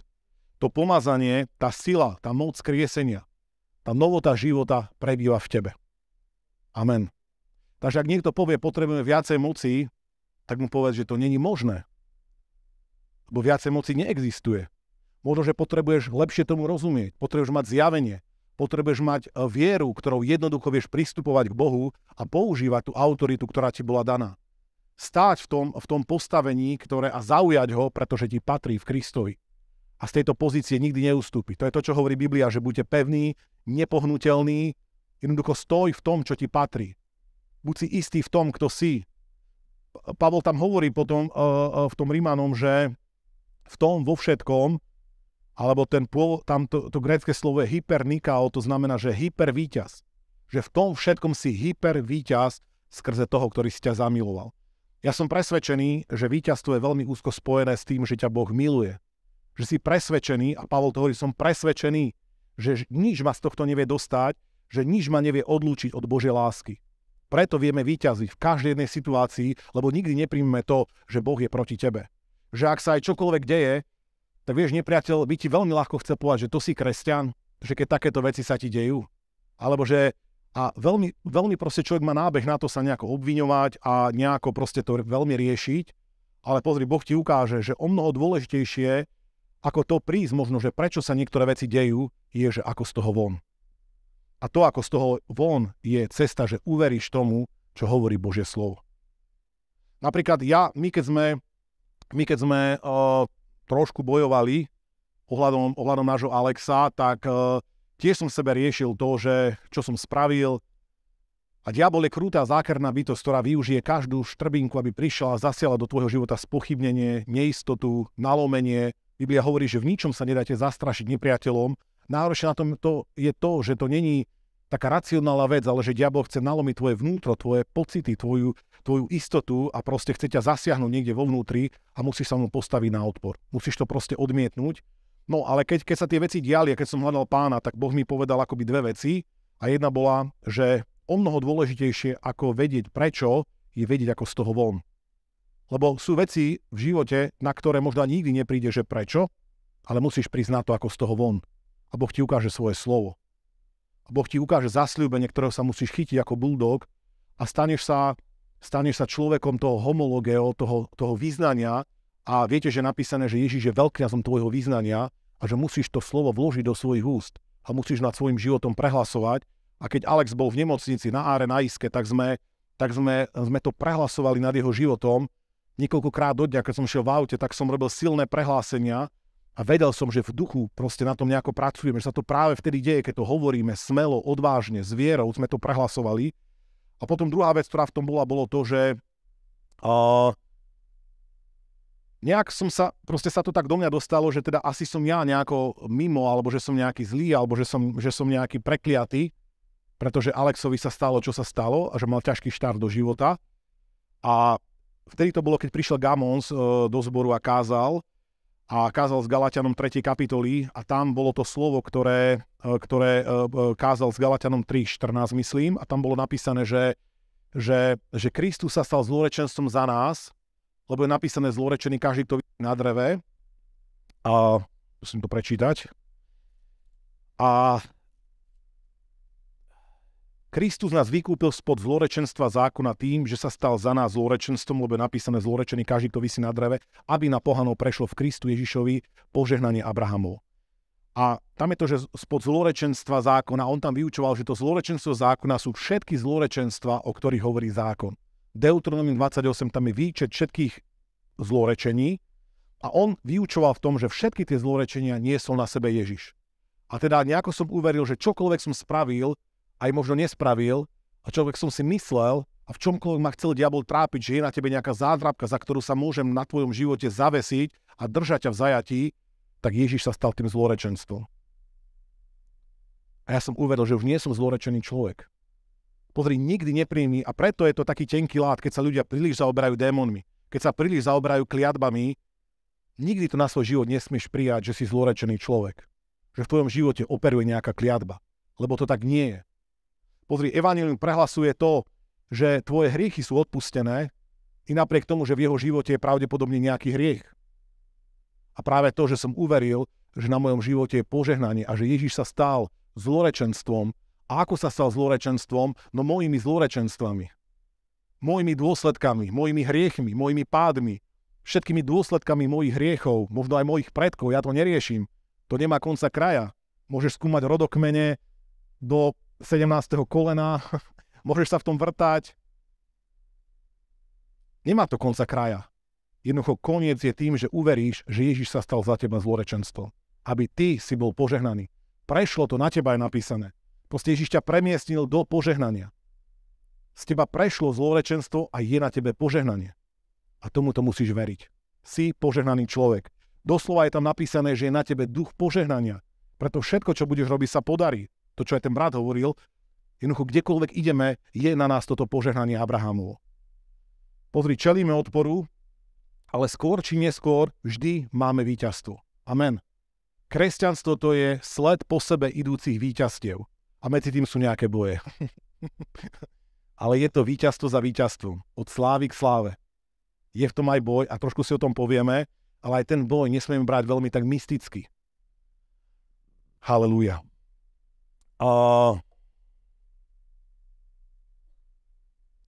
To pomazanie, tá sila, tá moc skriesenia, tá novota života prebýva v tebe. Amen. Takže ak niekto povie, potrebujeme viacej moci, tak mu povedz, že to není možné. Lebo viacej moci neexistuje. Možno, že potrebuješ lepšie tomu rozumieť, potrebuješ mať zjavenie, potrebuješ mať e, vieru, ktorou jednoducho vieš pristupovať k Bohu a používať tú autoritu, ktorá ti bola daná. Stáť v tom, v tom postavení, ktoré a zaujať ho, pretože ti patrí v Kristovi. A z tejto pozície nikdy neustúpi. To je to, čo hovorí Biblia, že buďte pevný, nepohnutelný, jednoducho stoj v tom, čo ti patrí. Buď si istý v tom, kto si. Pavol tam hovorí potom e, e, v tom Rímanom, že v tom vo všetkom alebo ten pôvod, tam to, to grécké slovo je hypernikao, to znamená, že hyper Že v tom všetkom si hyper skrze toho, ktorý si ťa zamiloval. Ja som presvedčený, že víťazstvo je veľmi úzko spojené s tým, že ťa Boh miluje. Že si presvedčený, a Pavol to hovorí, som presvedčený, že nič ma z tohto nevie dostať, že nič ma nevie odlúčiť od Božej lásky. Preto vieme vyťaziť v každej jednej situácii, lebo nikdy nepríjmeme to, že Boh je proti tebe. Že ak sa aj čokoľvek deje, tak vieš, nepriateľ by ti veľmi ľahko chce povedať, že to si kresťan, že keď takéto veci sa ti dejú. Alebo že a veľmi, veľmi proste človek má nábeh na to sa nejako obviňovať a nejako proste to veľmi riešiť. Ale pozri, Boh ti ukáže, že o mnoho dôležitejšie, ako to prísť možno, že prečo sa niektoré veci dejú, je, že ako z toho von. A to, ako z toho von, je cesta, že uveríš tomu, čo hovorí Božie slovo. Napríklad ja, my keď sme, my keď sme uh, trošku bojovali ohľadom, ohľadom nášho Alexa, tak uh, tiež som v sebe riešil to, že čo som spravil. A diabol je krutá zákerná bytosť, ktorá využije každú štrbinku, aby prišla a zasiala do tvojho života spochybnenie, neistotu, nalomenie. Biblia hovorí, že v ničom sa nedáte zastrašiť nepriateľom. Náročné na tom to je to, že to není taká racionálna vec, ale že diabol chce nalomiť tvoje vnútro, tvoje pocity, tvoju tvoju istotu a proste chce ťa zasiahnuť niekde vo vnútri a musíš sa mu postaviť na odpor. Musíš to proste odmietnúť. No ale keď, keď sa tie veci diali a keď som hľadal pána, tak Boh mi povedal akoby dve veci a jedna bola, že o mnoho dôležitejšie ako vedieť prečo, je vedieť ako z toho von. Lebo sú veci v živote, na ktoré možno nikdy nepríde, že prečo, ale musíš priznať to ako z toho von. A Boh ti ukáže svoje slovo. A Boh ti ukáže zasľúbenie, ktorého sa musíš chytiť ako bulldog a staneš sa staneš sa človekom toho homologeo, toho, toho vyznania a viete, že je napísané, že Ježiš je veľkňazom tvojho význania a že musíš to slovo vložiť do svojich úst a musíš nad svojim životom prehlasovať. A keď Alex bol v nemocnici na áre na iske, tak sme, tak sme, sme to prehlasovali nad jeho životom. Niekoľkokrát do dňa, keď som šiel v aute, tak som robil silné prehlásenia a vedel som, že v duchu proste na tom nejako pracujeme, že sa to práve vtedy deje, keď to hovoríme smelo, odvážne, s vierou sme to prehlasovali a potom druhá vec, ktorá v tom bola, bolo to, že uh, nejak som sa, proste sa to tak do mňa dostalo, že teda asi som ja nejako mimo, alebo že som nejaký zlý, alebo že som, že som nejaký prekliatý, pretože Alexovi sa stalo, čo sa stalo, a že mal ťažký štart do života. A vtedy to bolo, keď prišiel Gamons e, do zboru a kázal, a kázal s Galatianom 3. kapitoli a tam bolo to slovo, ktoré, e, ktoré e, e, kázal s Galatianom 3.14, myslím, a tam bolo napísané, že, že, že Kristus sa stal zlorečenstvom za nás, lebo je napísané zlorečený každý, kto na dreve. A musím to prečítať. A Kristus nás vykúpil spod zlorečenstva zákona tým, že sa stal za nás zlorečenstvom, lebo je napísané zlorečený každý, kto vysí na dreve, aby na pohanov prešlo v Kristu Ježišovi požehnanie Abrahamov. A tam je to, že spod zlorečenstva zákona, on tam vyučoval, že to zlorečenstvo zákona sú všetky zlorečenstva, o ktorých hovorí zákon. Deuteronomium 28, tam je výčet všetkých zlorečení a on vyučoval v tom, že všetky tie zlorečenia niesol na sebe Ježiš. A teda nejako som uveril, že čokoľvek som spravil, aj možno nespravil a človek som si myslel a v čomkoľvek ma chcel diabol trápiť, že je na tebe nejaká zádrabka, za ktorú sa môžem na tvojom živote zavesiť a držať ťa v zajatí, tak Ježiš sa stal tým zlorečenstvom. A ja som uvedol, že už nie som zlorečený človek. Pozri, nikdy nepríjemný a preto je to taký tenký lát, keď sa ľudia príliš zaoberajú démonmi, keď sa príliš zaoberajú kliatbami, nikdy to na svoj život nesmieš prijať, že si zlorečený človek, že v tvojom živote operuje nejaká kliatba, lebo to tak nie je. Pozri, Evangelium prehlasuje to, že tvoje hriechy sú odpustené, i napriek tomu, že v jeho živote je pravdepodobne nejaký hriech. A práve to, že som uveril, že na mojom živote je požehnanie a že Ježiš sa stal zlorečenstvom. A ako sa stal zlorečenstvom? No mojimi zlorečenstvami. Mojimi dôsledkami, mojimi hriechmi, mojimi pádmi, všetkými dôsledkami mojich hriechov, možno aj mojich predkov, ja to neriešim. To nemá konca kraja. Môžeš skúmať rodokmene do 17. kolena, môžeš sa v tom vrtať. Nemá to konca kraja. Jednoducho koniec je tým, že uveríš, že Ježiš sa stal za teba zlorečenstvo. Aby ty si bol požehnaný. Prešlo to na teba je napísané. Proste Ježiš ťa premiestnil do požehnania. Z teba prešlo zlorečenstvo a je na tebe požehnanie. A tomuto musíš veriť. Si požehnaný človek. Doslova je tam napísané, že je na tebe duch požehnania. Preto všetko, čo budeš robiť, sa podarí to, čo aj ten brat hovoril, jednoducho kdekoľvek ideme, je na nás toto požehnanie Abrahamovo. Pozri, čelíme odporu, ale skôr či neskôr vždy máme víťazstvo. Amen. Kresťanstvo to je sled po sebe idúcich víťazstiev. A medzi tým sú nejaké boje. ale je to víťazstvo za víťazstvom. Od slávy k sláve. Je v tom aj boj a trošku si o tom povieme, ale aj ten boj nesmieme brať veľmi tak mysticky. Halelujá. A...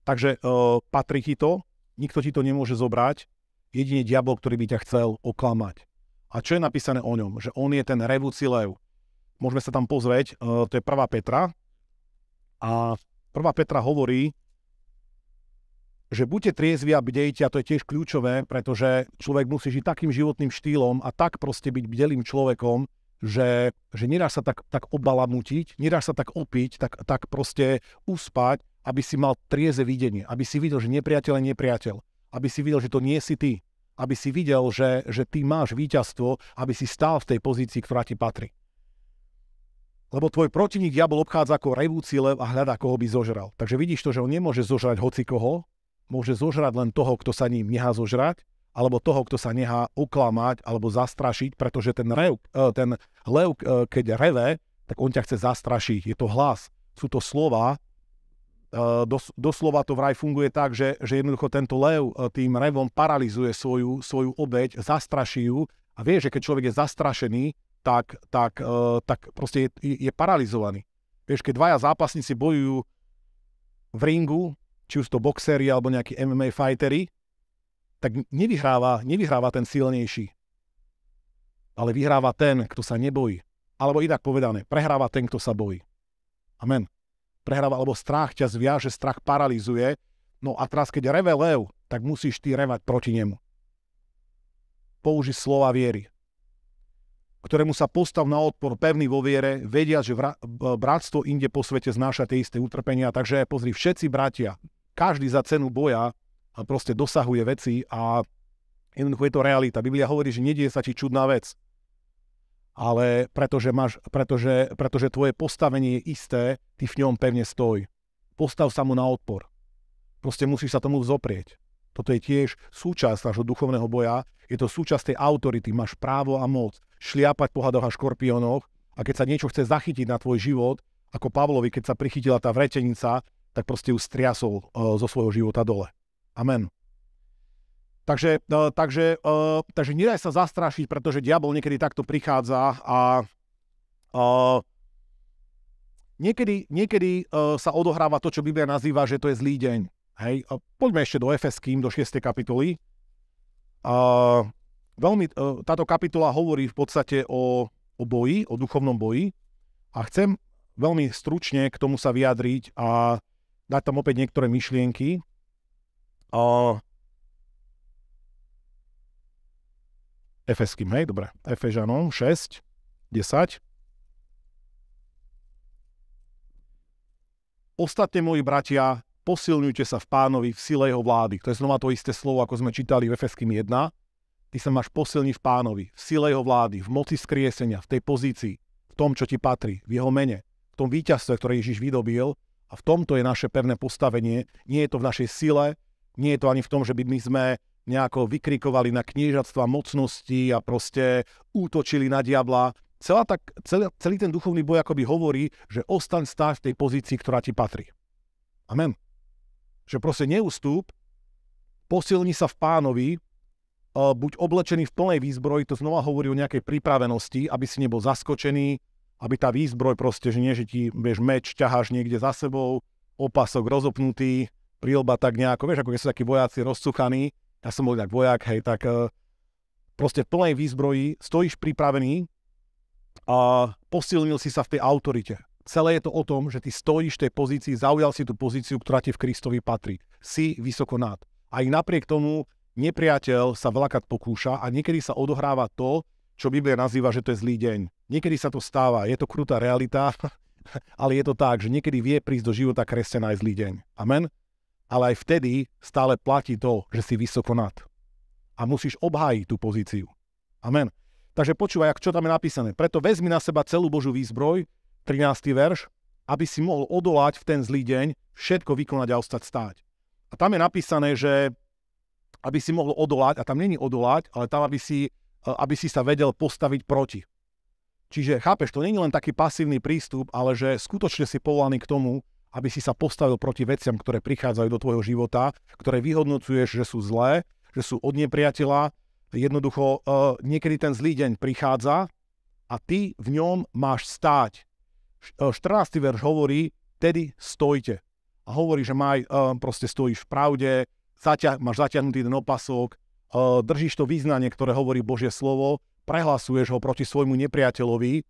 takže uh, patrí ti to, nikto ti to nemôže zobrať, jedine diabol, ktorý by ťa chcel oklamať. A čo je napísané o ňom? Že on je ten revúci lev. Môžeme sa tam pozrieť, uh, to je prvá Petra. A prvá Petra hovorí, že buďte triezvi a bdejte, a to je tiež kľúčové, pretože človek musí žiť takým životným štýlom a tak proste byť bdelým človekom, že, že nedá sa tak, tak obalamutiť, nedá sa tak opiť, tak, tak proste uspať, aby si mal trieze videnie, aby si videl, že nepriateľ je nepriateľ, aby si videl, že to nie si ty, aby si videl, že, že ty máš víťazstvo, aby si stál v tej pozícii, ktorá ti patrí. Lebo tvoj protivník diabol obchádza ako revúci lev a hľadá, koho by zožral. Takže vidíš to, že on nemôže zožrať hoci koho, môže zožrať len toho, kto sa ním nechá zožrať alebo toho, kto sa nechá uklamať alebo zastrašiť, pretože ten, rev, e, ten lev, e, keď reve, tak on ťa chce zastrašiť. Je to hlas, sú to slova. E, dos, doslova to vraj funguje tak, že, že jednoducho tento lev tým revom paralizuje svoju, svoju obeď, zastraší ju a vie, že keď človek je zastrašený, tak, tak, tak proste je, je paralizovaný. Vieš, keď dvaja zápasníci bojujú v ringu, či už to boxéri alebo nejakí MMA fightery, tak nevyhráva, nevyhráva ten silnejší, ale vyhráva ten, kto sa nebojí. Alebo inak povedané, prehráva ten, kto sa bojí. Amen. Prehráva, alebo strach ťa zviaže, strach paralizuje. No a teraz, keď reve lev, tak musíš ty revať proti nemu. Použi slova viery, ktorému sa postav na odpor pevný vo viere, vedia, že vra- bratstvo inde po svete znáša tie isté utrpenia. Takže pozri, všetci bratia, každý za cenu boja a proste dosahuje veci a jednoducho je to realita. Biblia hovorí, že nedie sa ti čudná vec, ale pretože, máš, pretože, pretože tvoje postavenie je isté, ty v ňom pevne stoj. Postav sa mu na odpor. Proste musíš sa tomu vzoprieť. Toto je tiež súčasť nášho duchovného boja. Je to súčasť tej autority. Máš právo a moc šliapať po hadoch a škorpiónoch a keď sa niečo chce zachytiť na tvoj život, ako Pavlovi, keď sa prichytila tá vretenica, tak proste ju striasol eh, zo svojho života dole. Amen. Takže, e, takže, e, takže nedaj sa zastrašiť, pretože diabol niekedy takto prichádza a, a e, niekedy, niekedy sa odohráva to, čo Biblia nazýva, že to je zlý deň. Hej, poďme ešte do Efeským, do 6. kapitoly. A, veľmi, táto kapitola hovorí v podstate o, o boji, o duchovnom boji a chcem veľmi stručne k tomu sa vyjadriť a dať tam opäť niektoré myšlienky, O... Efeským, hej, dobre. Efežanom 6, 10. Ostatne, moji bratia, posilňujte sa v pánovi v sile jeho vlády. To je znova to isté slovo, ako sme čítali v Efeským 1. Ty sa máš posilniť v pánovi, v sile jeho vlády, v moci skriesenia, v tej pozícii, v tom, čo ti patrí, v jeho mene, v tom víťazstve, ktoré Ježiš vydobil a v tomto je naše pevné postavenie. Nie je to v našej sile, nie je to ani v tom, že by my sme nejako vykrikovali na kniežatstva mocnosti a proste útočili na diabla. Celá tak, celý, celý ten duchovný boj akoby hovorí, že ostaň stáť v tej pozícii, ktorá ti patrí. Amen. Že proste neustúp, posilni sa v pánovi, e, buď oblečený v plnej výzbroji, to znova hovorí o nejakej pripravenosti, aby si nebol zaskočený, aby tá výzbroj proste, že nie, že ti vieš, meč ťaháš niekde za sebou, opasok rozopnutý, prilba tak nejako, vieš, ako keď sú takí vojaci rozcuchaní, ja som bol tak vojak, hej, tak eh, proste v plnej výzbroji stojíš pripravený a posilnil si sa v tej autorite. Celé je to o tom, že ty stojíš v tej pozícii, zaujal si tú pozíciu, ktorá ti v Kristovi patrí. Si vysoko nad. Aj napriek tomu nepriateľ sa veľakrát pokúša a niekedy sa odohráva to, čo Biblia nazýva, že to je zlý deň. Niekedy sa to stáva, je to krutá realita, ale je to tak, že niekedy vie prísť do života kresťana aj zlý deň. Amen? ale aj vtedy stále platí to, že si vysoko nad. A musíš obhájiť tú pozíciu. Amen. Takže počúvaj, čo tam je napísané. Preto vezmi na seba celú Božú výzbroj, 13. verš, aby si mohol odolať v ten zlý deň, všetko vykonať a ostať stáť. A tam je napísané, že aby si mohol odolať, a tam není odolať, ale tam, aby si, eh, aby si sa vedel postaviť proti. Čiže chápeš, to není len taký pasívny prístup, ale že skutočne si povolaný k tomu, aby si sa postavil proti veciam, ktoré prichádzajú do tvojho života, ktoré vyhodnocuješ, že sú zlé, že sú od nepriateľa. Jednoducho, eh, niekedy ten zlý deň prichádza a ty v ňom máš stáť. 14. Eh, verš hovorí, tedy stojte. A hovorí, že maj, eh, proste stojíš v pravde, zaťa- máš zaťahnutý ten opasok, držíš to význanie, ktoré hovorí Božie slovo, prehlasuješ ho proti svojmu nepriateľovi,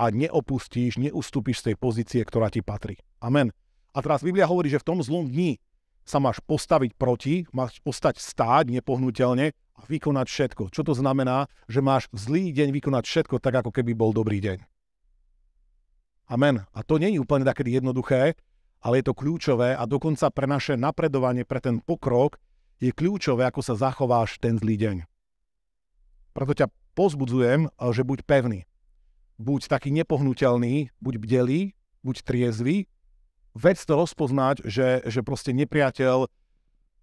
a neopustíš, neustúpiš z tej pozície, ktorá ti patrí. Amen. A teraz Biblia hovorí, že v tom zlom dni sa máš postaviť proti, máš ostať stáť nepohnutelne a vykonať všetko. Čo to znamená? Že máš v zlý deň vykonať všetko tak, ako keby bol dobrý deň. Amen. A to nie je úplne také jednoduché, ale je to kľúčové a dokonca pre naše napredovanie, pre ten pokrok je kľúčové, ako sa zachováš ten zlý deň. Preto ťa pozbudzujem, že buď pevný buď taký nepohnutelný, buď bdelý, buď triezvy, vec to rozpoznať, že, že proste nepriateľ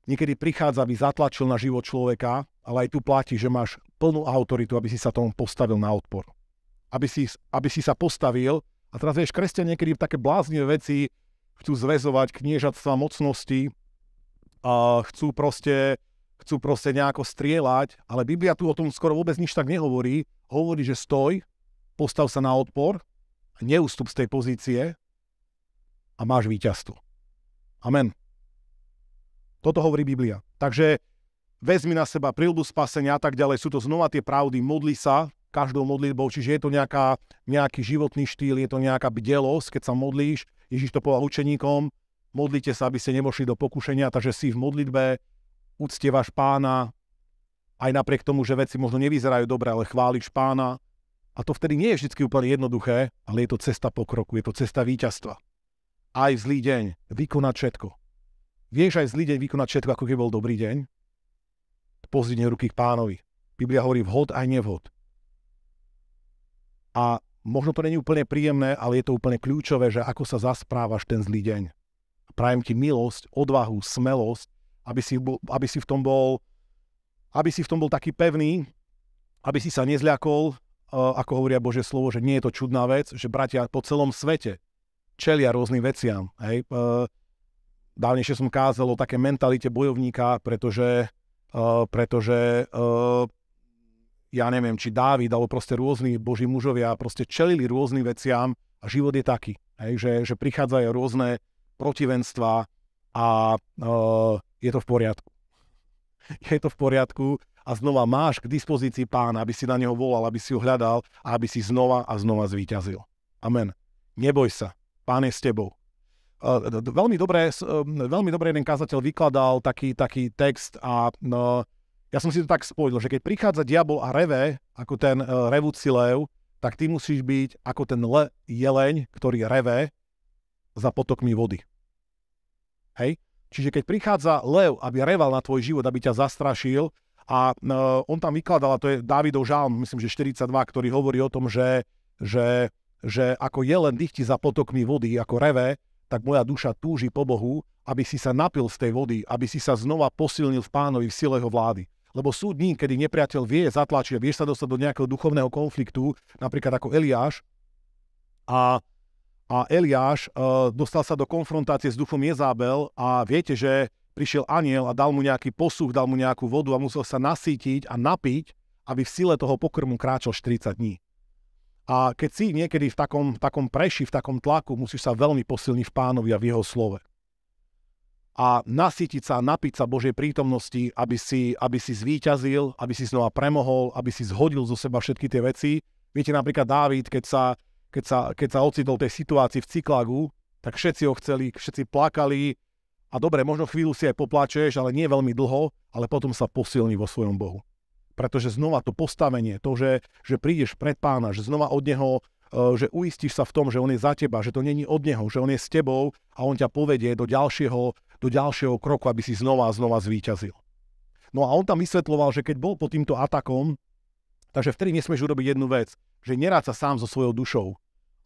niekedy prichádza, aby zatlačil na život človeka, ale aj tu platí, že máš plnú autoritu, aby si sa tomu postavil na odpor. Aby si, aby si sa postavil, a teraz vieš, kresťan niekedy také bláznivé veci chcú zväzovať kniežatstva mocnosti, a chcú proste chcú proste nejako strieľať, ale Biblia tu o tom skoro vôbec nič tak nehovorí. Hovorí, že stoj, postav sa na odpor, neústup z tej pozície a máš víťazstvo. Amen. Toto hovorí Biblia. Takže vezmi na seba prílbu spasenia a tak ďalej. Sú to znova tie pravdy. Modli sa každou modlitbou, čiže je to nejaká, nejaký životný štýl, je to nejaká bdelosť, keď sa modlíš. Ježiš to povedal učeníkom, modlite sa, aby ste nemošli do pokušenia, takže si v modlitbe, váš pána, aj napriek tomu, že veci možno nevyzerajú dobre, ale chváliš pána, a to vtedy nie je vždy úplne jednoduché, ale je to cesta pokroku, je to cesta víťazstva. Aj v zlý deň vykonať všetko. Vieš aj v zlý deň vykonať všetko, ako keby bol dobrý deň? Pozrite ruky k pánovi. Biblia hovorí vhod aj nevhod. A možno to není úplne príjemné, ale je to úplne kľúčové, že ako sa zasprávaš ten zlý deň. Prajem ti milosť, odvahu, smelosť, aby si, aby si v tom bol aby si v tom bol taký pevný, aby si sa nezľakol, ako hovoria Božie slovo, že nie je to čudná vec, že bratia po celom svete čelia rôznym veciam. Hej. Dávnejšie som kázal o také mentalite bojovníka, pretože, e, pretože e, ja neviem, či Dávid, alebo proste rôzni boží mužovia proste čelili rôznym veciam a život je taký, hej, že, že prichádzajú rôzne protivenstva a e, je to v poriadku. Je to v poriadku a znova máš k dispozícii pána, aby si na neho volal, aby si ho hľadal a aby si znova a znova zvíťazil. Amen. Neboj sa, pán je s tebou. E, veľmi dobre, veľmi dobre jeden kazateľ vykladal taký, taký text a no, ja som si to tak spojil, že keď prichádza diabol a reve, ako ten e, revúci lev, tak ty musíš byť ako ten le, jeleň, ktorý reve za potokmi vody. Hej? Čiže keď prichádza lev, aby reval na tvoj život, aby ťa zastrašil, a no, on tam vykladal, a to je Dávidov žalm, myslím, že 42, ktorý hovorí o tom, že, že, že ako len dýchti za potokmi vody, ako reve, tak moja duša túži po Bohu, aby si sa napil z tej vody, aby si sa znova posilnil v pánovi v sile jeho vlády. Lebo sú dní, kedy nepriateľ vie zatlačiť, vieš sa dostať do nejakého duchovného konfliktu, napríklad ako Eliáš. A a Eliáš e, dostal sa do konfrontácie s duchom Jezábel a viete, že prišiel aniel a dal mu nejaký posuch, dal mu nejakú vodu a musel sa nasítiť a napiť, aby v sile toho pokrmu kráčal 40 dní. A keď si niekedy v takom, takom preši, v takom tlaku, musíš sa veľmi posilniť v pánovi a v jeho slove. A nasýtiť sa, napiť sa Božej prítomnosti, aby si, aby si zvíťazil, aby si znova premohol, aby si zhodil zo seba všetky tie veci. Viete, napríklad Dávid, keď sa, keď sa, keď sa ocitol tej situácii v cyklagu, tak všetci ho chceli, všetci plakali, a dobre, možno chvíľu si aj poplačeš, ale nie veľmi dlho, ale potom sa posilní vo svojom Bohu. Pretože znova to postavenie, to, že, že prídeš pred pána, že znova od neho, e, že uistíš sa v tom, že on je za teba, že to není od neho, že on je s tebou a on ťa povedie do ďalšieho, do ďalšieho kroku, aby si znova a znova zvíťazil. No a on tam vysvetloval, že keď bol pod týmto atakom, takže vtedy nesmieš urobiť jednu vec, že nerád sa sám so svojou dušou.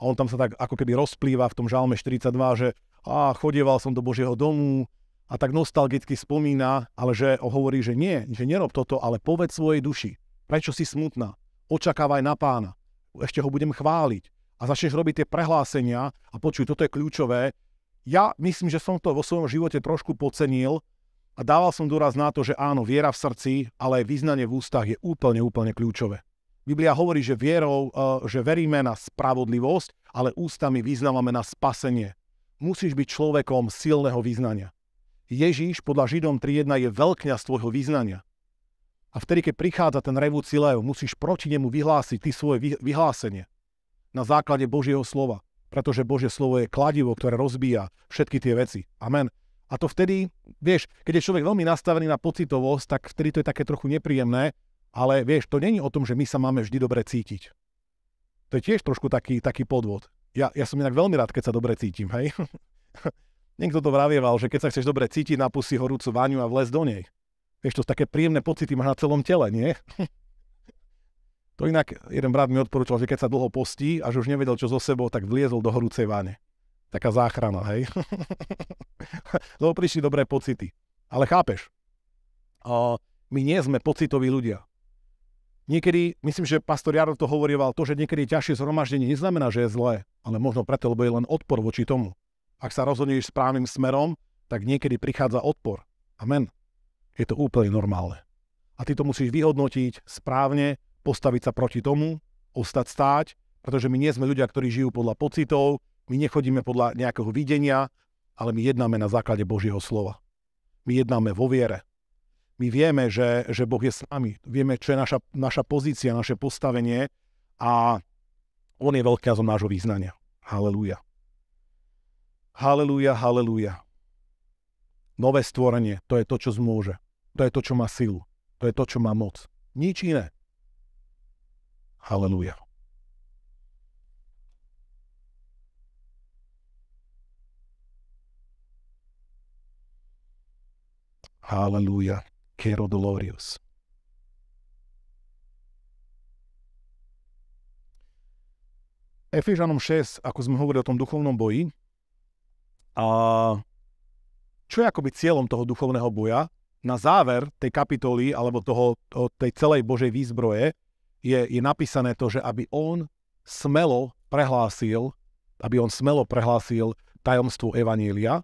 A on tam sa tak ako keby rozplýva v tom žalme 42, že a chodieval som do Božieho domu a tak nostalgicky spomína, ale že hovorí, že nie, že nerob toto, ale povedz svojej duši, prečo si smutná, očakávaj na pána, ešte ho budem chváliť a začneš robiť tie prehlásenia a počuj, toto je kľúčové. Ja myslím, že som to vo svojom živote trošku podcenil a dával som dôraz na to, že áno, viera v srdci, ale aj význanie v ústach je úplne, úplne kľúčové. Biblia hovorí, že vierou, eh, že veríme na spravodlivosť, ale ústami vyznávame na spasenie musíš byť človekom silného význania. Ježíš podľa Židom 3.1 je z tvojho význania. A vtedy, keď prichádza ten revúci lev, musíš proti nemu vyhlásiť ty svoje vyhlásenie na základe Božieho slova, pretože Božie slovo je kladivo, ktoré rozbíja všetky tie veci. Amen. A to vtedy, vieš, keď je človek veľmi nastavený na pocitovosť, tak vtedy to je také trochu nepríjemné, ale vieš, to není o tom, že my sa máme vždy dobre cítiť. To je tiež trošku taký, taký podvod ja, ja som inak veľmi rád, keď sa dobre cítim, hej. Niekto to vravieval, že keď sa chceš dobre cítiť, napusí horúcu váňu a vlez do nej. Vieš, to sú také príjemné pocity máš na celom tele, nie? To inak jeden brat mi odporúčal, že keď sa dlho postí a už nevedel, čo so sebou, tak vliezol do horúcej váne. Taká záchrana, hej? Lebo prišli dobré pocity. Ale chápeš, o, my nie sme pocitoví ľudia. Niekedy, myslím, že pastor Jarov to hovorieval, to, že niekedy ťažšie zhromaždenie, neznamená, že je zlé, ale možno preto, lebo je len odpor voči tomu. Ak sa rozhodneš správnym smerom, tak niekedy prichádza odpor. Amen. Je to úplne normálne. A ty to musíš vyhodnotiť správne, postaviť sa proti tomu, ostať stáť, pretože my nie sme ľudia, ktorí žijú podľa pocitov, my nechodíme podľa nejakého videnia, ale my jednáme na základe Božieho slova. My jednáme vo viere. My vieme, že, že Boh je s nami. Vieme, čo je naša, naša pozícia, naše postavenie a On je veľkázom nášho význania. Halelúja. Halelúja, halelúja. Nové stvorenie, to je to, čo zmôže. To je to, čo má silu. To je to, čo má moc. Nič iné. Halelúja. Hallelujah. Kerodolorius. Efežanom 6, ako sme hovorili o tom duchovnom boji, a čo je akoby cieľom toho duchovného boja? Na záver tej kapitoly, alebo toho, tej celej Božej výzbroje, je, je napísané to, že aby on smelo prehlásil, aby on smelo prehlásil tajomstvo Evanília,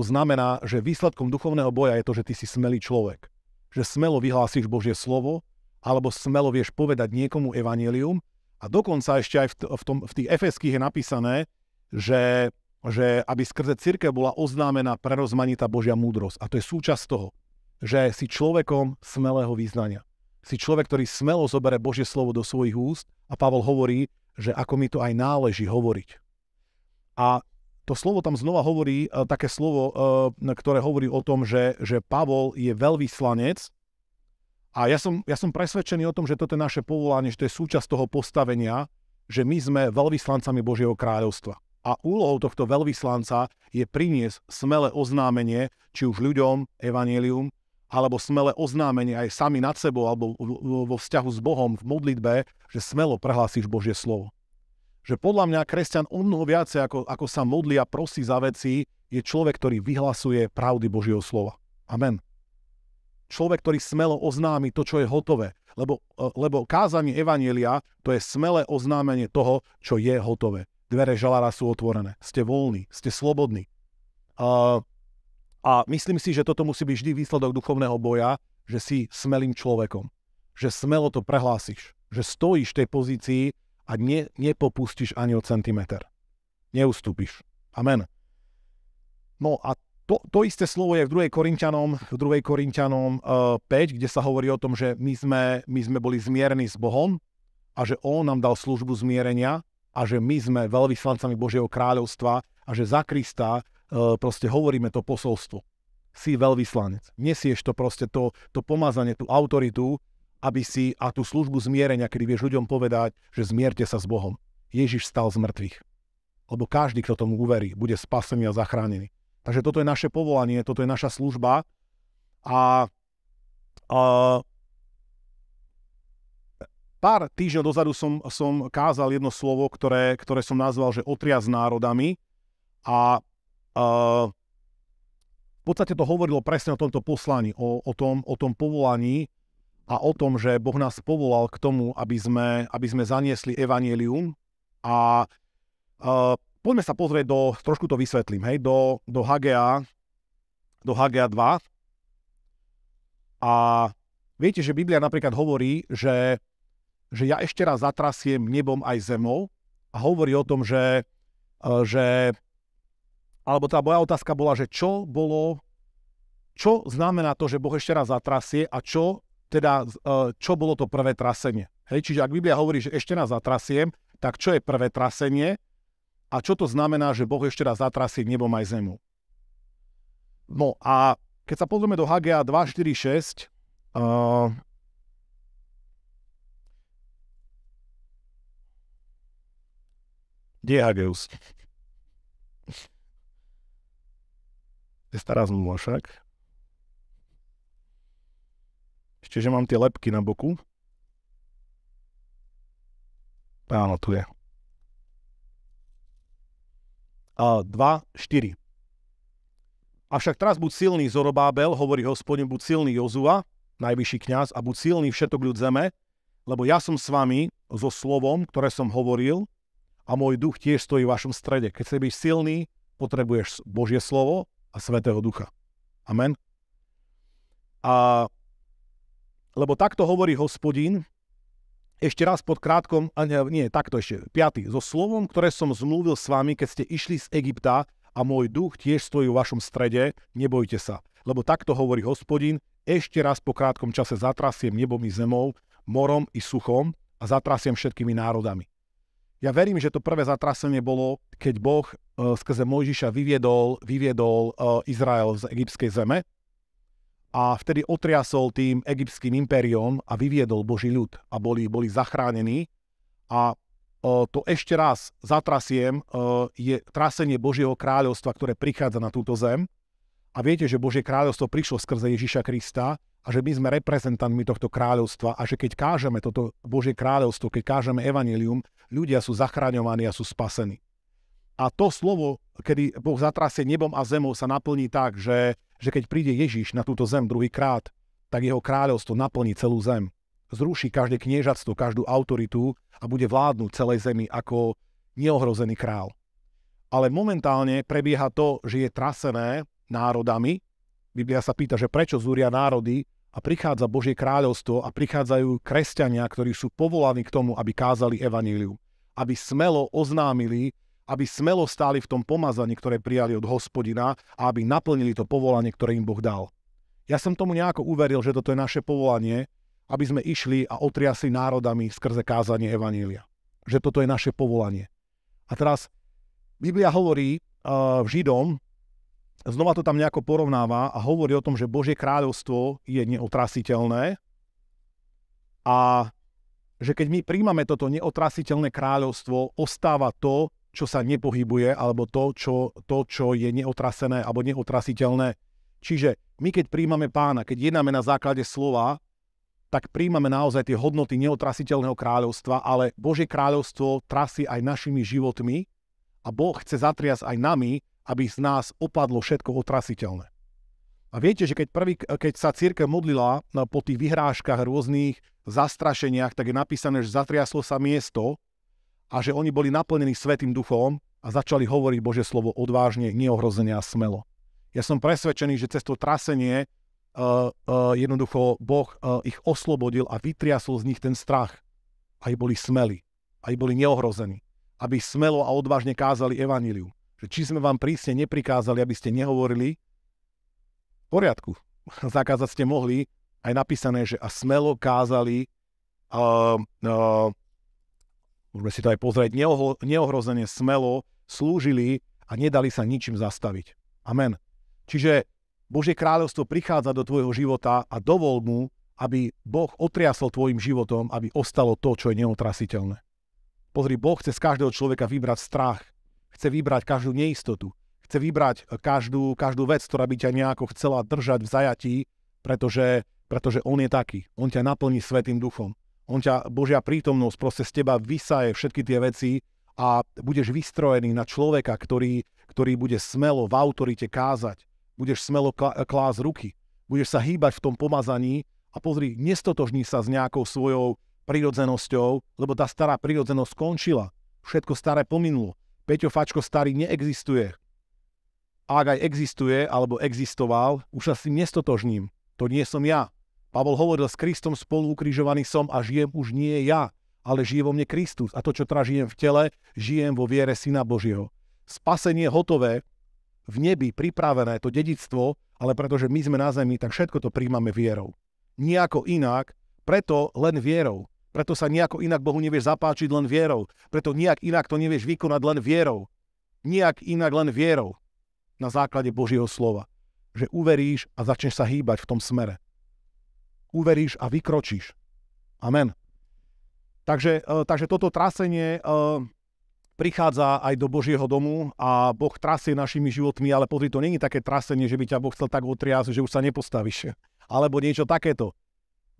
to znamená, že výsledkom duchovného boja je to, že ty si smelý človek. Že smelo vyhlásiš Božie slovo, alebo smelo vieš povedať niekomu evanielium. A dokonca ešte aj v, t- v, tom, v tých efeských je napísané, že, že aby skrze círke bola oznámená prerozmanitá Božia múdrosť. A to je súčasť toho, že si človekom smelého význania. Si človek, ktorý smelo zobere Božie slovo do svojich úst a Pavol hovorí, že ako mi to aj náleží hovoriť. A to slovo tam znova hovorí e, také slovo, e, ktoré hovorí o tom, že, že Pavol je veľvyslanec. A ja som, ja som presvedčený o tom, že toto je naše povolanie, že to je súčasť toho postavenia, že my sme veľvyslancami Božieho kráľovstva. A úlohou tohto veľvyslanca je priniesť smelé oznámenie, či už ľuďom, evanelium, alebo smelé oznámenie aj sami nad sebou alebo vo vzťahu s Bohom v modlitbe, že smelo prehlásíš Božie slovo že podľa mňa kresťan o mnoho viacej, ako, ako sa modlí a prosí za veci, je človek, ktorý vyhlasuje pravdy Božieho slova. Amen. Človek, ktorý smelo oznámi to, čo je hotové. Lebo, e, lebo kázanie Evanielia, to je smelé oznámenie toho, čo je hotové. Dvere žalára sú otvorené. Ste voľní, ste slobodní. Uh, a myslím si, že toto musí byť vždy výsledok duchovného boja, že si smelým človekom. Že smelo to prehlásiš. Že stojíš v tej pozícii, a ne, nepopustíš ani o centimeter. Neustúpiš. Amen. No a to, to isté slovo je v 2. Korintianom, v 2. Korintianom uh, eh, 5, kde sa hovorí o tom, že my sme, my sme boli zmierení s Bohom a že On nám dal službu zmierenia a že my sme veľvyslancami Božieho kráľovstva a že za Krista uh, proste hovoríme to posolstvo. Si veľvyslanec. Nesieš to proste, to, to pomazanie, tú autoritu aby si a tú službu zmierenia, kedy vieš ľuďom povedať, že zmierte sa s Bohom. Ježiš stal z mŕtvych. Lebo každý, kto tomu uverí, bude spasený a zachránený. Takže toto je naše povolanie, toto je naša služba a, a pár týždňov dozadu som, som kázal jedno slovo, ktoré, ktoré som nazval, že otria s národami a, a v podstate to hovorilo presne o tomto poslaní, o, o, tom, o tom povolaní, a o tom, že Boh nás povolal k tomu, aby sme, aby sme zaniesli evanielium. A uh, poďme sa pozrieť do, trošku to vysvetlím, hej, do, do Hagea, do Hagea 2. A viete, že Biblia napríklad hovorí, že, že ja ešte raz zatrasiem nebom aj zemou a hovorí o tom, že, uh, že alebo tá moja otázka bola, že čo bolo, čo znamená to, že Boh ešte raz zatrasie a čo teda e, čo bolo to prvé trasenie. Hej, čiže ak Biblia hovorí, že ešte raz zatrasiem, tak čo je prvé trasenie a čo to znamená, že Boh ešte raz zatrasie nebom aj zemou. No a keď sa pozrieme do HGA 246, uh, kde je Hageus? Je stará zmluva však. Ešte, že mám tie lepky na boku. Áno, tu je. A 2, 4. Avšak teraz buď silný Zorobábel, hovorí hospodin, buď silný Jozua, najvyšší kňaz, a buď silný všetok ľud zeme, lebo ja som s vami so slovom, ktoré som hovoril, a môj duch tiež stojí v vašom strede. Keď chceš byť silný, potrebuješ Božie slovo a Svetého ducha. Amen. A lebo takto hovorí hospodín, ešte raz pod krátkom, a nie, nie, takto ešte, piatý, so slovom, ktoré som zmluvil s vami, keď ste išli z Egypta a môj duch tiež stojí v vašom strede, nebojte sa, lebo takto hovorí hospodín, ešte raz po krátkom čase zatrasiem nebom i zemou, morom i suchom a zatrasiem všetkými národami. Ja verím, že to prvé zatrasenie bolo, keď Boh e, skrze Mojžiša vyviedol, vyviedol e, Izrael z egyptskej zeme, a vtedy otriasol tým egyptským impériom a vyviedol Boží ľud a boli, boli zachránení. A e, to ešte raz zatrasiem, e, je trasenie Božieho kráľovstva, ktoré prichádza na túto zem. A viete, že Božie kráľovstvo prišlo skrze Ježiša Krista a že my sme reprezentantmi tohto kráľovstva a že keď kážeme toto Božie kráľovstvo, keď kážeme evanilium, ľudia sú zachráňovaní a sú spasení. A to slovo, kedy Boh zatrasie nebom a zemou, sa naplní tak, že že keď príde Ježiš na túto zem druhý krát, tak jeho kráľovstvo naplní celú zem. Zruší každé kniežatstvo, každú autoritu a bude vládnuť celej zemi ako neohrozený král. Ale momentálne prebieha to, že je trasené národami. Biblia sa pýta, že prečo zúria národy a prichádza Božie kráľovstvo a prichádzajú kresťania, ktorí sú povolaní k tomu, aby kázali evaníliu. Aby smelo oznámili aby smelo stáli v tom pomazaní, ktoré prijali od hospodina a aby naplnili to povolanie, ktoré im Boh dal. Ja som tomu nejako uveril, že toto je naše povolanie, aby sme išli a otriasli národami skrze kázanie Evanília. Že toto je naše povolanie. A teraz Biblia hovorí uh, Židom, znova to tam nejako porovnáva a hovorí o tom, že Božie kráľovstvo je neotrasiteľné a že keď my príjmame toto neotrasiteľné kráľovstvo, ostáva to, čo sa nepohybuje, alebo to, čo, to, čo je neotrasené alebo neotrasiteľné. Čiže my, keď príjmame pána, keď jednáme na základe slova, tak príjmame naozaj tie hodnoty neotrasiteľného kráľovstva, ale Božie kráľovstvo trasí aj našimi životmi a Boh chce zatriasť aj nami, aby z nás opadlo všetko otrasiteľné. A viete, že keď, prvý, keď sa církev modlila no, po tých vyhrážkach rôznych zastrašeniach, tak je napísané, že zatriaslo sa miesto, a že oni boli naplnení Svetým duchom a začali hovoriť Bože slovo odvážne, neohrozenia a smelo. Ja som presvedčený, že cez to trasenie uh, uh, jednoducho Boh uh, ich oslobodil a vytriasol z nich ten strach. Aj boli smeli, aj boli neohrození, aby smelo a odvážne kázali evaníliu. Že či sme vám prísne neprikázali, aby ste nehovorili, v poriadku, zakázať ste mohli, aj napísané, že a smelo kázali uh, uh, môžeme si to aj pozrieť, neoho, neohrozene, smelo slúžili a nedali sa ničím zastaviť. Amen. Čiže Božie kráľovstvo prichádza do tvojho života a dovol mu, aby Boh otriasol tvojim životom, aby ostalo to, čo je neotrasiteľné. Pozri, Boh chce z každého človeka vybrať strach, chce vybrať každú neistotu, chce vybrať e, každú, každú vec, ktorá by ťa nejako chcela držať v zajatí, pretože, pretože On je taký. On ťa naplní Svetým duchom. On ťa, Božia prítomnosť, proste z teba vysaje všetky tie veci a budeš vystrojený na človeka, ktorý, ktorý bude smelo v autorite kázať. Budeš smelo klás ruky. Budeš sa hýbať v tom pomazaní a pozri, nestotožní sa s nejakou svojou prírodzenosťou, lebo tá stará prírodzenosť skončila. Všetko staré pominulo. Peťo Fačko starý neexistuje. Ak aj existuje, alebo existoval, už sa s tým nestotožním. To nie som ja. Pavol hovoril, s Kristom spolu ukrižovaný som a žijem už nie ja, ale žije vo mne Kristus. A to, čo teraz žijem v tele, žijem vo viere Syna Božieho. Spasenie hotové, v nebi pripravené to dedictvo, ale pretože my sme na zemi, tak všetko to príjmame vierou. Nijako inak, preto len vierou. Preto sa nejako inak Bohu nevieš zapáčiť len vierou. Preto nejak inak to nevieš vykonať len vierou. Nijak inak len vierou. Na základe Božieho slova. Že uveríš a začneš sa hýbať v tom smere uveríš a vykročíš. Amen. Takže, e, takže toto trasenie e, prichádza aj do Božieho domu a Boh trasie našimi životmi, ale pozri, to není také trasenie, že by ťa Boh chcel tak otriasť, že už sa nepostavíš. Alebo niečo takéto.